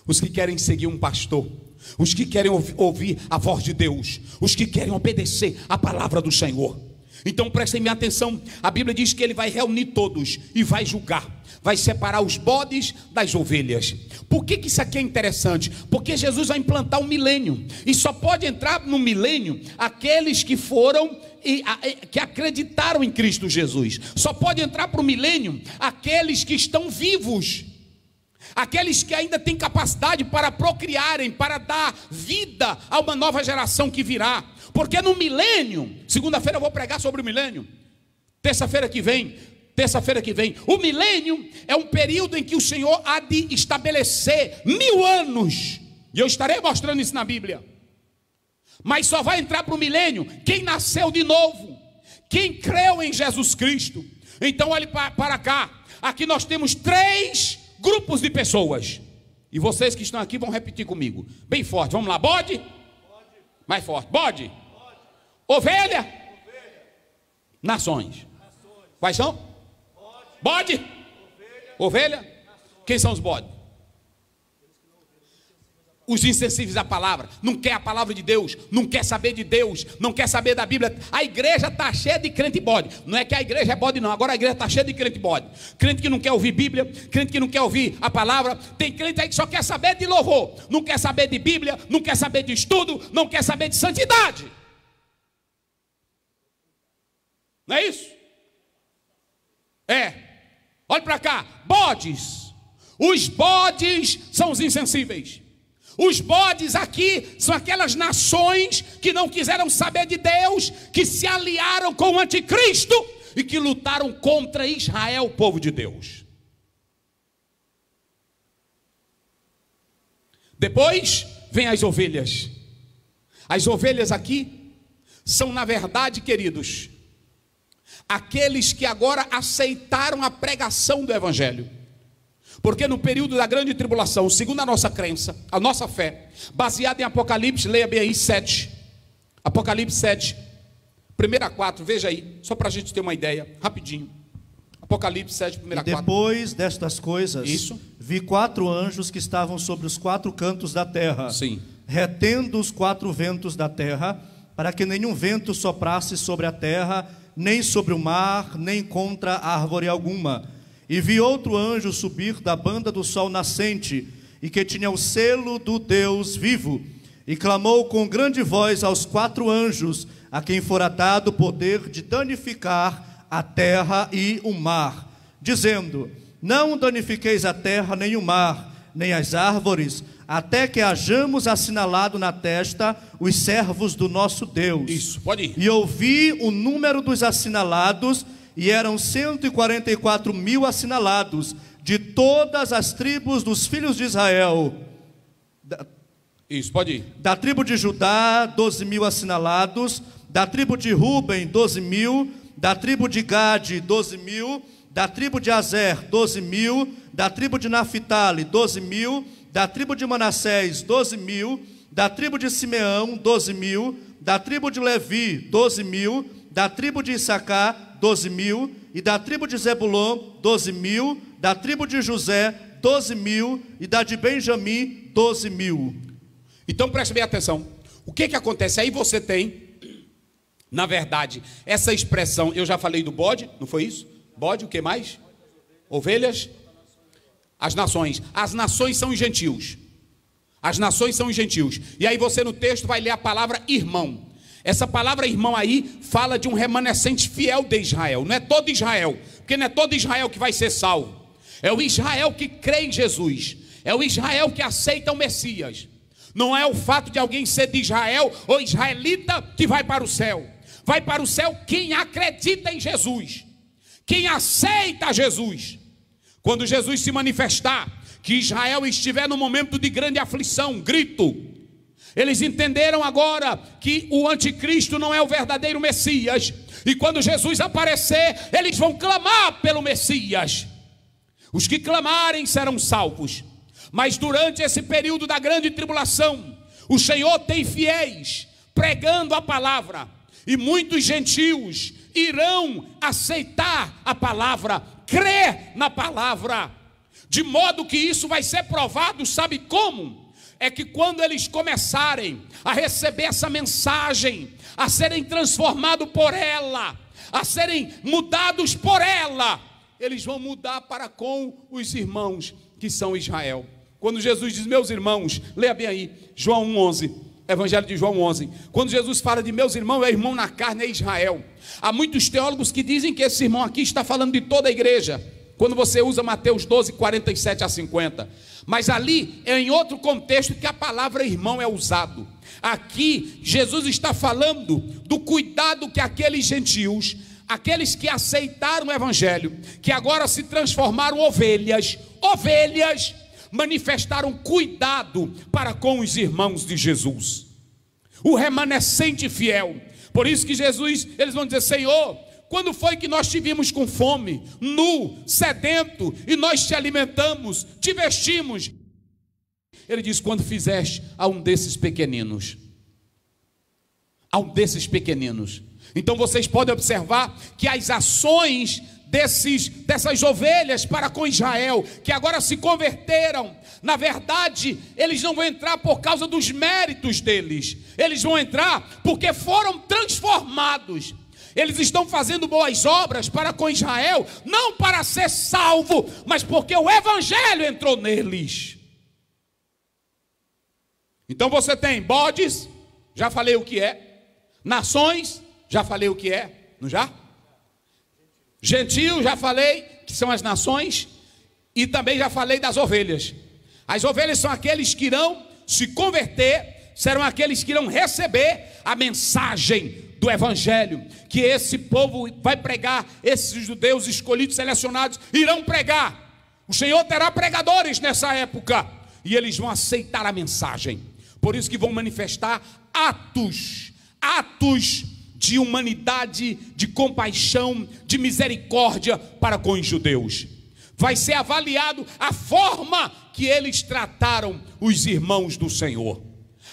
os que querem seguir um pastor, os que querem ouvir a voz de Deus, os que querem obedecer a palavra do Senhor. Então prestem minha atenção, a Bíblia diz que ele vai reunir todos e vai julgar, vai separar os bodes das ovelhas. Por que, que isso aqui é interessante? Porque Jesus vai implantar o um milênio, e só pode entrar no milênio aqueles que foram e, a, que acreditaram em Cristo Jesus. Só pode entrar para o milênio aqueles que estão vivos aqueles que ainda têm capacidade para procriarem, para dar vida a uma nova geração que virá. Porque no milênio, segunda-feira eu vou pregar sobre o milênio, terça-feira que vem, terça-feira que vem. O milênio é um período em que o Senhor há de estabelecer mil anos, e eu estarei mostrando isso na Bíblia. Mas só vai entrar para o milênio quem nasceu de novo, quem creu em Jesus Cristo. Então olhe para cá, aqui nós temos três grupos de pessoas. E vocês que estão aqui vão repetir comigo. Bem forte. Vamos lá. Bode? Bode. Mais forte. Bode? Bode. Ovelha? Ovelha. Nações. Nações. Quais são? Bode. Bode. Ovelha. Ovelha. Quem são os bodes? os insensíveis à palavra, não quer a palavra de Deus, não quer saber de Deus, não quer saber da Bíblia. A igreja está cheia de crente bode. Não é que a igreja é bode, não. Agora a igreja está cheia de crente bode. Crente que não quer ouvir Bíblia, crente que não quer ouvir a palavra. Tem crente aí que só quer saber de louvor, não quer saber de Bíblia, não quer saber de estudo, não quer saber de santidade. Não é isso? É. Olha para cá, bodes. Os bodes são os insensíveis. Os bodes aqui são aquelas nações que não quiseram saber de Deus, que se aliaram com o anticristo e que lutaram contra Israel, o povo de Deus. Depois vem as ovelhas. As ovelhas aqui são, na verdade, queridos, aqueles que agora aceitaram a pregação do Evangelho. Porque no período da grande tribulação, segundo a nossa crença, a nossa fé, baseada em Apocalipse, leia bem aí 7. Apocalipse 7, primeira 4, veja aí, só para a gente ter uma ideia, rapidinho. Apocalipse 7, primeira 4. Depois destas coisas, Isso. vi quatro anjos que estavam sobre os quatro cantos da terra, Sim. retendo os quatro ventos da terra, para que nenhum vento soprasse sobre a terra, nem sobre o mar, nem contra árvore alguma e vi outro anjo subir da banda do sol nascente, e que tinha o selo do Deus vivo, e clamou com grande voz aos quatro anjos, a quem fora dado o poder de danificar a terra e o mar, dizendo: Não danifiqueis a terra nem o mar, nem as árvores, até que hajamos assinalado na testa os servos do nosso Deus. Isso, pode ir. E ouvi o número dos assinalados e eram 144 mil assinalados de todas as tribos dos filhos de Israel. Da, Isso, pode ir. Da tribo de Judá, 12 mil assinalados. Da tribo de Ruben, 12 mil. Da tribo de Gade, 12 mil. Da tribo de Azer, 12 mil. Da tribo de Naphtali, 12 mil. Da tribo de Manassés, 12 mil. Da tribo de Simeão, 12 mil. Da tribo de Levi, 12 mil. Da tribo de Issacar, 12 mil, e da tribo de Zebulon, 12 mil, da tribo de José, 12 mil, e da de Benjamim, 12 mil. Então preste bem atenção. O que, que acontece? Aí você tem, na verdade, essa expressão, eu já falei do bode, não foi isso? Bode, o que mais? Ovelhas? As nações. As nações são os gentios. As nações são os gentios. E aí você no texto vai ler a palavra irmão. Essa palavra irmão aí fala de um remanescente fiel de Israel, não é todo Israel, porque não é todo Israel que vai ser salvo. É o Israel que crê em Jesus, é o Israel que aceita o Messias. Não é o fato de alguém ser de Israel ou israelita que vai para o céu. Vai para o céu quem acredita em Jesus, quem aceita Jesus. Quando Jesus se manifestar, que Israel estiver no momento de grande aflição, grito, eles entenderam agora que o anticristo não é o verdadeiro Messias. E quando Jesus aparecer, eles vão clamar pelo Messias. Os que clamarem serão salvos. Mas durante esse período da grande tribulação, o Senhor tem fiéis pregando a palavra. E muitos gentios irão aceitar a palavra, crer na palavra. De modo que isso vai ser provado, sabe como? é que quando eles começarem a receber essa mensagem, a serem transformados por ela, a serem mudados por ela, eles vão mudar para com os irmãos que são Israel. Quando Jesus diz, meus irmãos, leia bem aí, João 11, Evangelho de João 11. Quando Jesus fala de meus irmãos, é irmão na carne, é Israel. Há muitos teólogos que dizem que esse irmão aqui está falando de toda a igreja. Quando você usa Mateus 12, 47 a 50. Mas ali é em outro contexto que a palavra irmão é usado. Aqui Jesus está falando do cuidado que aqueles gentios, aqueles que aceitaram o evangelho, que agora se transformaram ovelhas, ovelhas manifestaram cuidado para com os irmãos de Jesus. O remanescente fiel. Por isso que Jesus, eles vão dizer: "Senhor, quando foi que nós tivemos com fome, nu, sedento, e nós te alimentamos, te vestimos? Ele diz: Quando fizeste a um desses pequeninos, a um desses pequeninos. Então vocês podem observar que as ações desses, dessas ovelhas para com Israel, que agora se converteram. Na verdade, eles não vão entrar por causa dos méritos deles, eles vão entrar porque foram transformados. Eles estão fazendo boas obras para com Israel, não para ser salvo, mas porque o evangelho entrou neles. Então você tem bodes, já falei o que é. Nações, já falei o que é, não já? Gentil, já falei, que são as nações, e também já falei das ovelhas. As ovelhas são aqueles que irão se converter, serão aqueles que irão receber a mensagem do Evangelho, que esse povo vai pregar, esses judeus escolhidos, selecionados, irão pregar. O Senhor terá pregadores nessa época, e eles vão aceitar a mensagem. Por isso que vão manifestar atos, atos de humanidade, de compaixão, de misericórdia para com os judeus. Vai ser avaliado a forma que eles trataram os irmãos do Senhor.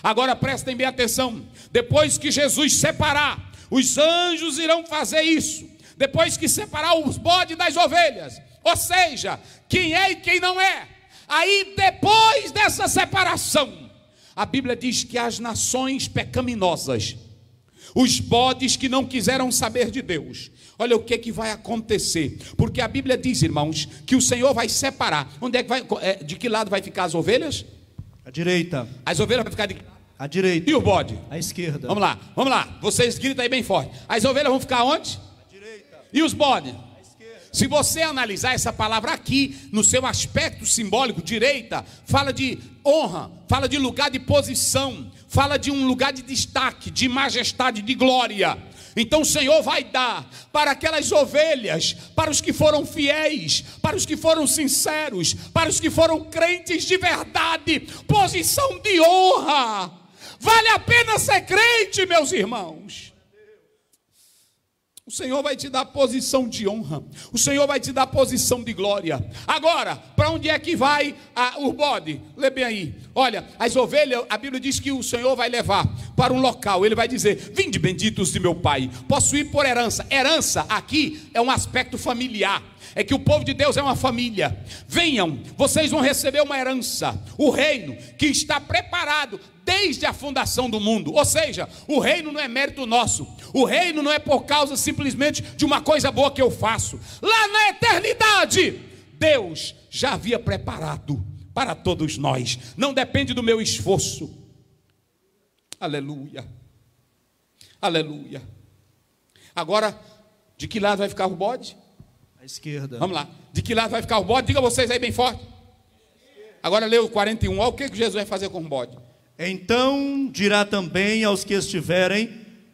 Agora prestem bem atenção: depois que Jesus separar, os anjos irão fazer isso. Depois que separar os bodes das ovelhas, ou seja, quem é e quem não é. Aí depois dessa separação, a Bíblia diz que as nações pecaminosas, os bodes que não quiseram saber de Deus. Olha o que, é que vai acontecer, porque a Bíblia diz, irmãos, que o Senhor vai separar. Onde é que vai, é, de que lado vai ficar as ovelhas? À direita. As ovelhas vão ficar de à direita. E o bode? À esquerda. Vamos lá, vamos lá. Vocês gritam aí bem forte. As ovelhas vão ficar onde? À direita. E os bodes? Se você analisar essa palavra aqui, no seu aspecto simbólico, direita, fala de honra, fala de lugar de posição, fala de um lugar de destaque, de majestade, de glória. Então o Senhor vai dar para aquelas ovelhas, para os que foram fiéis, para os que foram sinceros, para os que foram crentes de verdade, posição de honra. Vale a pena ser crente, meus irmãos. O Senhor vai te dar posição de honra. O Senhor vai te dar posição de glória. Agora, para onde é que vai a, o bode? Lê bem aí. Olha, as ovelhas, a Bíblia diz que o Senhor vai levar para um local. Ele vai dizer: Vinde benditos de meu pai, ir por herança. Herança aqui é um aspecto familiar. É que o povo de Deus é uma família. Venham, vocês vão receber uma herança. O reino que está preparado desde a fundação do mundo. Ou seja, o reino não é mérito nosso. O reino não é por causa simplesmente de uma coisa boa que eu faço. Lá na eternidade, Deus já havia preparado para todos nós. Não depende do meu esforço. Aleluia. Aleluia. Agora, de que lado vai ficar o bode? À esquerda. Vamos lá. De que lado vai ficar o bode? Diga vocês aí bem forte. Agora leu 41. Olha o que Jesus vai fazer com o bode. Então dirá também aos que estiverem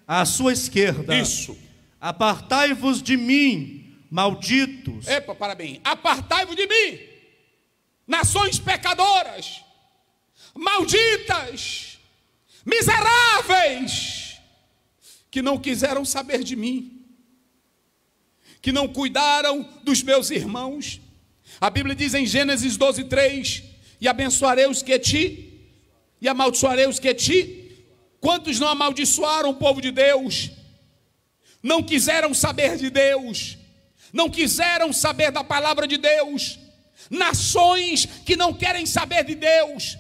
à sua esquerda: Isso. Apartai-vos de mim, malditos. Epa, parabéns. Apartai-vos de mim, nações pecadoras, malditas, miseráveis, que não quiseram saber de mim, que não cuidaram dos meus irmãos. A Bíblia diz em Gênesis 12, 3: E abençoarei os que te e amaldiçoarei os que te. Quantos não amaldiçoaram o povo de Deus? Não quiseram saber de Deus, não quiseram saber da palavra de Deus. Nações que não querem saber de Deus.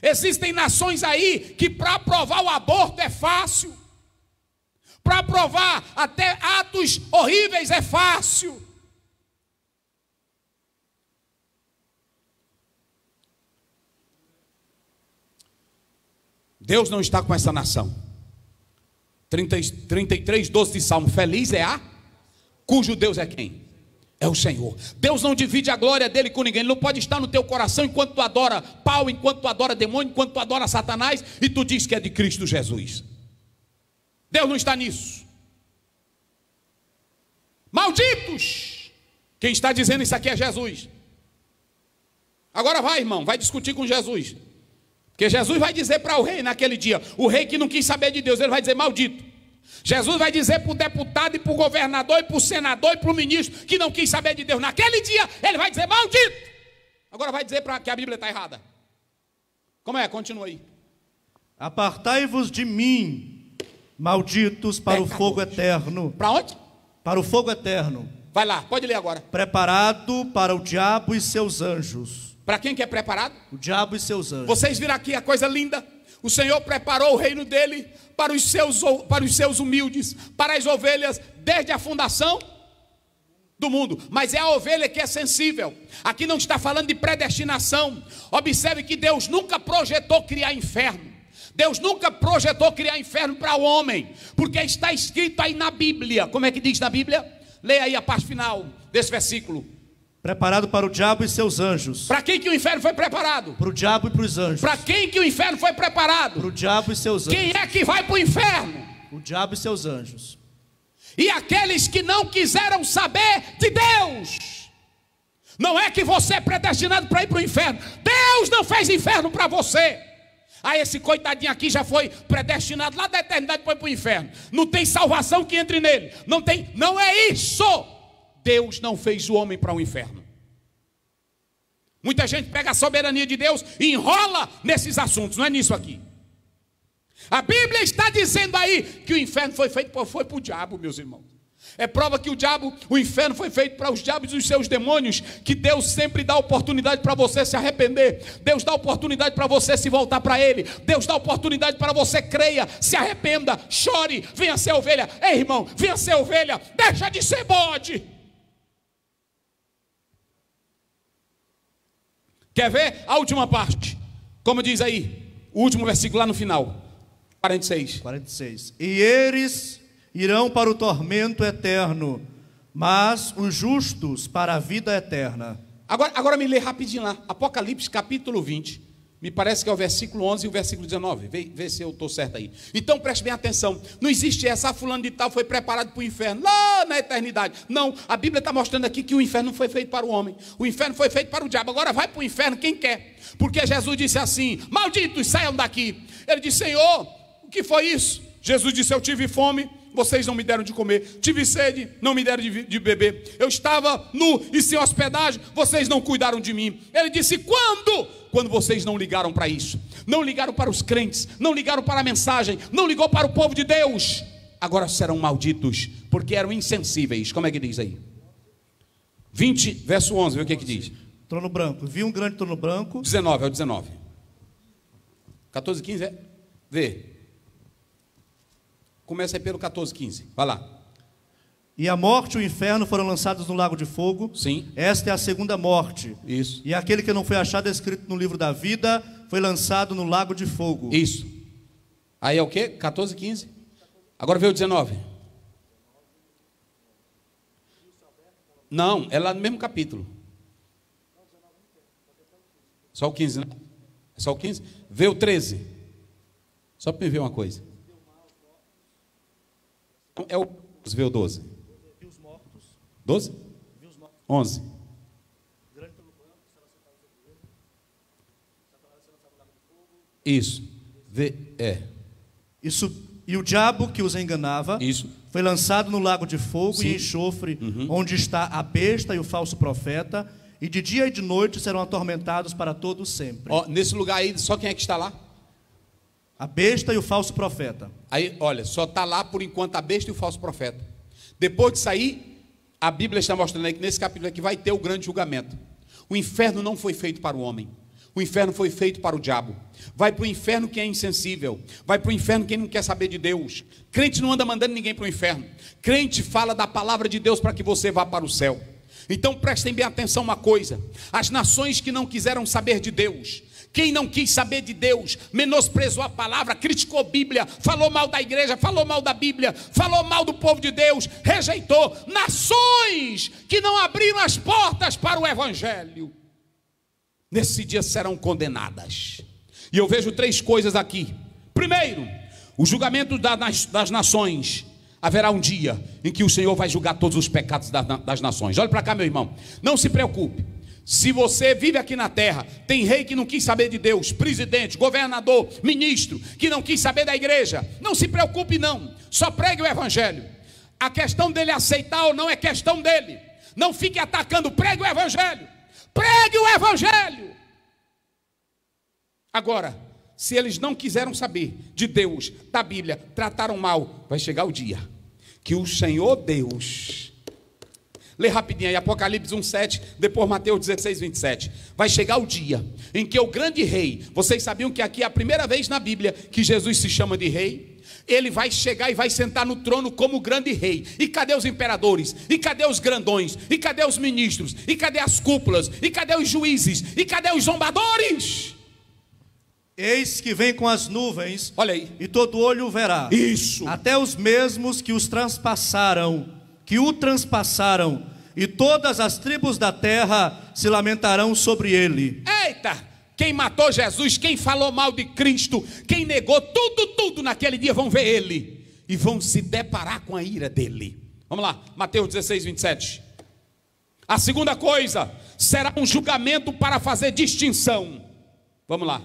Existem nações aí que para provar o aborto é fácil, para provar até atos horríveis é fácil Deus não está com essa nação. 30, 33, 12 de Salmo. Feliz é a cujo Deus é quem? É o Senhor. Deus não divide a glória dele com ninguém. Ele não pode estar no teu coração enquanto tu adora pau, enquanto tu adora demônio, enquanto tu adora Satanás e tu diz que é de Cristo Jesus. Deus não está nisso. Malditos! Quem está dizendo isso aqui é Jesus. Agora vai, irmão, vai discutir com Jesus. Porque Jesus vai dizer para o rei naquele dia: o rei que não quis saber de Deus, ele vai dizer maldito. Jesus vai dizer para o deputado e para o governador e para o senador e para o ministro que não quis saber de Deus. Naquele dia, ele vai dizer maldito. Agora vai dizer para que a Bíblia está errada. Como é? Continua aí. Apartai-vos de mim, malditos, para o fogo eterno. Para onde? Para o fogo eterno. Vai lá, pode ler agora. Preparado para o diabo e seus anjos para quem que é preparado? O diabo e seus anjos. Vocês viram aqui a coisa linda? O Senhor preparou o reino dele para os seus, para os seus humildes, para as ovelhas, desde a fundação do mundo, mas é a ovelha que é sensível. Aqui não está falando de predestinação. Observe que Deus nunca projetou criar inferno. Deus nunca projetou criar inferno para o homem, porque está escrito aí na Bíblia. Como é que diz na Bíblia? Leia aí a parte final desse versículo. Preparado para o diabo e seus anjos. Para quem que o inferno foi preparado? Para o diabo e para os anjos. Para quem que o inferno foi preparado? Para o diabo e seus anjos. Quem é que vai para o inferno? O diabo e seus anjos. E aqueles que não quiseram saber de Deus. Não é que você é predestinado para ir para o inferno. Deus não fez inferno para você. Ah, esse coitadinho aqui já foi predestinado lá da eternidade para o inferno. Não tem salvação que entre nele. Não tem, não é isso. Deus não fez o homem para o um inferno. Muita gente pega a soberania de Deus e enrola nesses assuntos, não é nisso aqui. A Bíblia está dizendo aí que o inferno foi feito foi para o diabo, meus irmãos. É prova que o diabo, o inferno foi feito para os diabos e os seus demônios, que Deus sempre dá oportunidade para você se arrepender. Deus dá oportunidade para você se voltar para ele. Deus dá oportunidade para você creia, se arrependa, chore, venha ser ovelha. Ei, irmão, venha ser ovelha. Deixa de ser bode. Quer ver? A última parte. Como diz aí, o último versículo lá no final. 46. 46. E eles irão para o tormento eterno, mas os justos para a vida eterna. Agora, agora me lê rapidinho lá. Apocalipse capítulo 20. Me parece que é o versículo 11 e o versículo 19. Vê, vê se eu estou certo aí. Então preste bem atenção. Não existe essa, ah, fulano de tal foi preparado para o inferno, lá na eternidade. Não, a Bíblia está mostrando aqui que o inferno não foi feito para o homem. O inferno foi feito para o diabo. Agora vai para o inferno quem quer. Porque Jesus disse assim: Malditos, saiam daqui. Ele disse: Senhor, o que foi isso? Jesus disse: Eu tive fome vocês não me deram de comer. Tive sede, não me deram de, de beber. Eu estava nu e sem hospedagem, vocês não cuidaram de mim. Ele disse: Quando? Quando vocês não ligaram para isso, não ligaram para os crentes, não ligaram para a mensagem, não ligou para o povo de Deus. Agora serão malditos, porque eram insensíveis. Como é que diz aí? 20, verso 11, vê o que, é que diz. Trono branco. Vi um grande trono branco. 19, é o 19. 14, 15 é. Vê. Começa aí pelo 14, 15. Vai lá. E a morte e o inferno foram lançados no lago de fogo. Sim. Esta é a segunda morte. Isso. E aquele que não foi achado é escrito no livro da vida foi lançado no lago de fogo. Isso. Aí é o quê? 14, 15. Agora veio o 19. Não, é lá no mesmo capítulo. Só o 15, né? É só o 15? Veio o 13. Só para me ver uma coisa. É o. Você vê o 12? Viu os mortos. 12? Vi os mortos. 11. Isso. Vê, é. Isso. E o diabo que os enganava Isso. foi lançado no lago de fogo Sim. e enxofre, uhum. onde está a besta e o falso profeta, e de dia e de noite serão atormentados para todos sempre. Ó, nesse lugar aí, só quem é que está lá? A besta e o falso profeta. Aí, olha, só está lá por enquanto a besta e o falso profeta. Depois de sair, a Bíblia está mostrando aí que nesse capítulo aqui vai ter o grande julgamento. O inferno não foi feito para o homem. O inferno foi feito para o diabo. Vai para o inferno quem é insensível. Vai para o inferno quem não quer saber de Deus. Crente não anda mandando ninguém para o inferno. Crente fala da palavra de Deus para que você vá para o céu. Então prestem bem atenção uma coisa: as nações que não quiseram saber de Deus, quem não quis saber de Deus, menosprezou a palavra, criticou a Bíblia, falou mal da igreja, falou mal da Bíblia, falou mal do povo de Deus, rejeitou nações que não abriram as portas para o Evangelho. Nesse dia serão condenadas. E eu vejo três coisas aqui. Primeiro, o julgamento das nações haverá um dia em que o Senhor vai julgar todos os pecados das nações. Olha para cá, meu irmão. Não se preocupe. Se você vive aqui na terra, tem rei que não quis saber de Deus, presidente, governador, ministro, que não quis saber da igreja, não se preocupe não, só pregue o evangelho. A questão dele é aceitar ou não é questão dele. Não fique atacando, pregue o evangelho. Pregue o evangelho. Agora, se eles não quiseram saber de Deus, da Bíblia, trataram mal, vai chegar o dia que o Senhor Deus Lê rapidinho aí, Apocalipse 1,7, depois Mateus 16, 27. Vai chegar o dia em que o grande rei, vocês sabiam que aqui é a primeira vez na Bíblia que Jesus se chama de rei? Ele vai chegar e vai sentar no trono como o grande rei. E cadê os imperadores? E cadê os grandões? E cadê os ministros? E cadê as cúpulas? E cadê os juízes? E cadê os zombadores? Eis que vem com as nuvens. Olha aí. E todo olho verá. Isso. Até os mesmos que os transpassaram que o transpassaram, e todas as tribos da terra se lamentarão sobre ele. Eita! Quem matou Jesus, quem falou mal de Cristo, quem negou tudo, tudo naquele dia vão ver ele e vão se deparar com a ira dele. Vamos lá, Mateus 16, 27. A segunda coisa será um julgamento para fazer distinção. Vamos lá.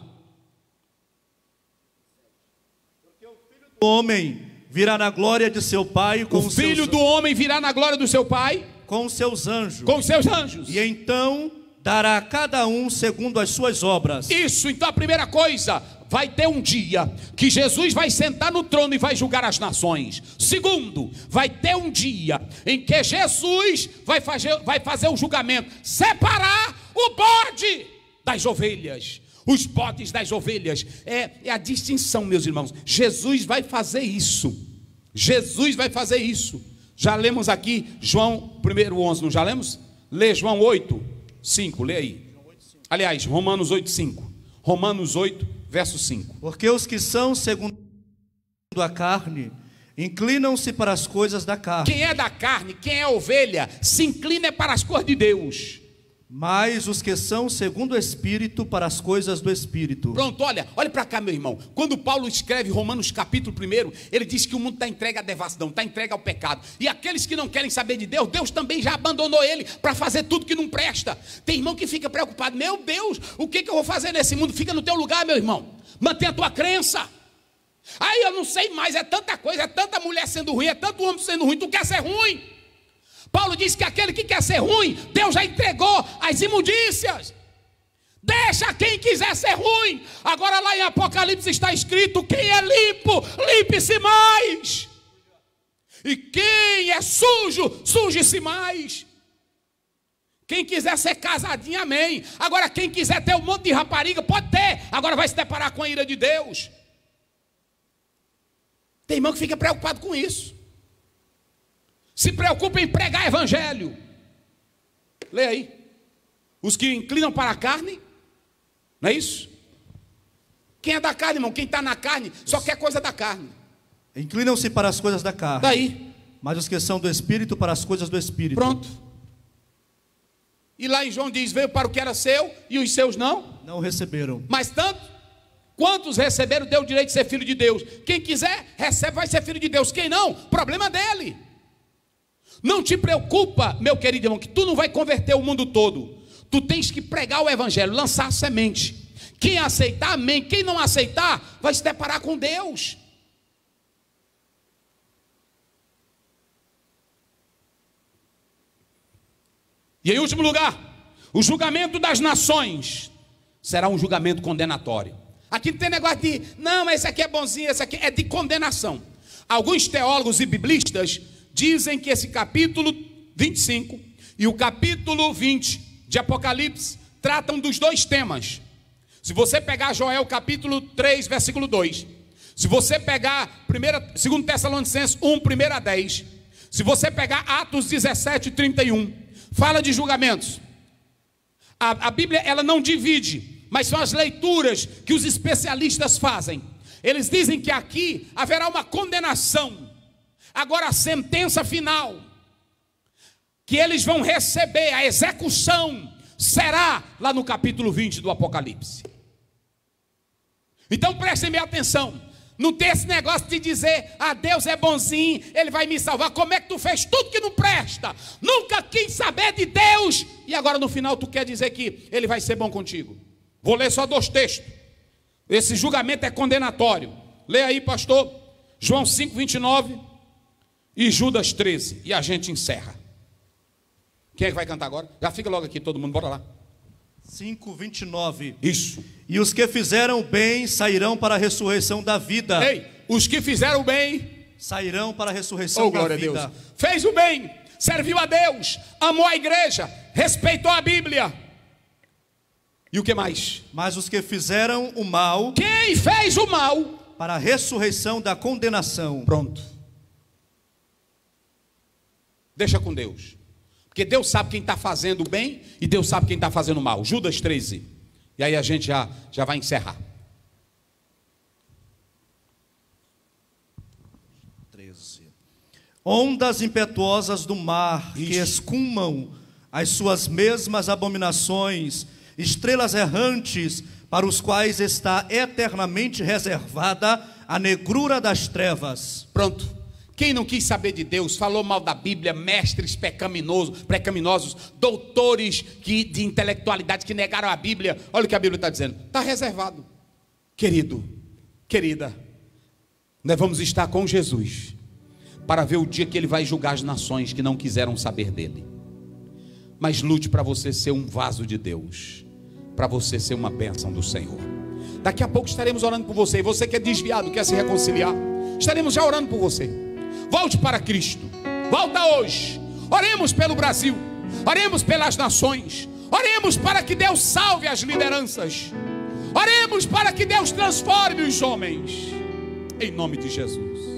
Porque o filho do homem virá na glória de seu pai com o filho seus... do homem virá na glória do seu pai com seus anjos com seus anjos e então dará a cada um segundo as suas obras isso então a primeira coisa vai ter um dia que Jesus vai sentar no trono e vai julgar as nações. Segundo, vai ter um dia em que Jesus vai fazer, vai fazer o julgamento, separar o bode das ovelhas os potes das ovelhas. É, é a distinção, meus irmãos. Jesus vai fazer isso. Jesus vai fazer isso. Já lemos aqui João 1, 11, não já lemos? Lê João 8, 5, lê aí. Aliás, Romanos 8, 5. Romanos 8, verso 5. Porque os que são segundo a carne inclinam-se para as coisas da carne. Quem é da carne, quem é ovelha, se inclina é para as coisas de Deus mas os que são segundo o Espírito para as coisas do Espírito. Pronto, olha, olha para cá, meu irmão. Quando Paulo escreve Romanos capítulo 1, ele diz que o mundo está entregue à devassidão, está entregue ao pecado. E aqueles que não querem saber de Deus, Deus também já abandonou ele para fazer tudo que não presta. Tem irmão que fica preocupado, meu Deus, o que, que eu vou fazer nesse mundo? Fica no teu lugar, meu irmão. Mantém a tua crença. Aí eu não sei mais, é tanta coisa, é tanta mulher sendo ruim, é tanto homem sendo ruim, tu quer ser ruim. Paulo diz que aquele que quer ser ruim, Deus já entregou as imundícias. Deixa quem quiser ser ruim. Agora lá em Apocalipse está escrito: quem é limpo, limpe-se mais. E quem é sujo, suje-se mais. Quem quiser ser casadinho, amém. Agora, quem quiser ter um monte de rapariga, pode ter. Agora vai se deparar com a ira de Deus. Tem irmão que fica preocupado com isso se preocupa em pregar evangelho. Leia aí. Os que inclinam para a carne, não é isso? Quem é da carne, irmão? Quem está na carne só quer coisa da carne. Inclinam-se para as coisas da carne. Daí. Mas os que são do espírito, para as coisas do espírito. Pronto. E lá em João diz: Veio para o que era seu e os seus não? Não receberam. Mas tanto, quantos receberam, deu o direito de ser filho de Deus. Quem quiser, recebe, vai ser filho de Deus. Quem não, problema dele. Não te preocupa, meu querido irmão, que tu não vai converter o mundo todo. Tu tens que pregar o evangelho, lançar semente. Quem aceitar, amém. Quem não aceitar, vai se deparar com Deus. E em último lugar, o julgamento das nações será um julgamento condenatório. Aqui não tem negócio de, não, esse aqui é bonzinho, esse aqui é de condenação. Alguns teólogos e biblistas dizem que esse capítulo 25 e o capítulo 20 de Apocalipse tratam dos dois temas. Se você pegar Joel capítulo 3, versículo 2, se você pegar 1, 2 Tessalonicenses 1, 1 a 10, se você pegar Atos 17, 31, fala de julgamentos. A, a Bíblia ela não divide, mas são as leituras que os especialistas fazem. Eles dizem que aqui haverá uma condenação Agora a sentença final que eles vão receber, a execução, será lá no capítulo 20 do Apocalipse. Então prestem minha atenção. Não tem esse negócio de dizer, ah, Deus é bonzinho, Ele vai me salvar. Como é que tu fez tudo que não presta? Nunca quis saber de Deus. E agora no final tu quer dizer que Ele vai ser bom contigo. Vou ler só dois textos. Esse julgamento é condenatório. Leia aí, pastor. João 5, 29 e Judas 13. E a gente encerra. Quem é que vai cantar agora? Já fica logo aqui todo mundo, bora lá. 5:29. Isso. E os que fizeram bem sairão para a ressurreição da vida. Ei, os que fizeram bem sairão para a ressurreição oh, da glória vida. A Deus. Fez o bem, serviu a Deus, amou a igreja, respeitou a Bíblia. E o que mais? Mas os que fizeram o mal, quem fez o mal, para a ressurreição da condenação. Pronto. Deixa com Deus. Porque Deus sabe quem está fazendo bem e Deus sabe quem está fazendo mal. Judas 13. E aí a gente já, já vai encerrar. 13. Ondas impetuosas do mar Ixi. que escumam as suas mesmas abominações, estrelas errantes para os quais está eternamente reservada a negrura das trevas. Pronto. Quem não quis saber de Deus, falou mal da Bíblia, mestres pecaminosos, pecaminosos, doutores que, de intelectualidade que negaram a Bíblia. Olha o que a Bíblia está dizendo. Está reservado. Querido, querida, nós vamos estar com Jesus para ver o dia que ele vai julgar as nações que não quiseram saber dele. Mas lute para você ser um vaso de Deus, para você ser uma bênção do Senhor. Daqui a pouco estaremos orando por você. E você que é desviado, quer se reconciliar, estaremos já orando por você. Volte para Cristo. Volta hoje. Oremos pelo Brasil. Oremos pelas nações. Oremos para que Deus salve as lideranças. Oremos para que Deus transforme os homens. Em nome de Jesus.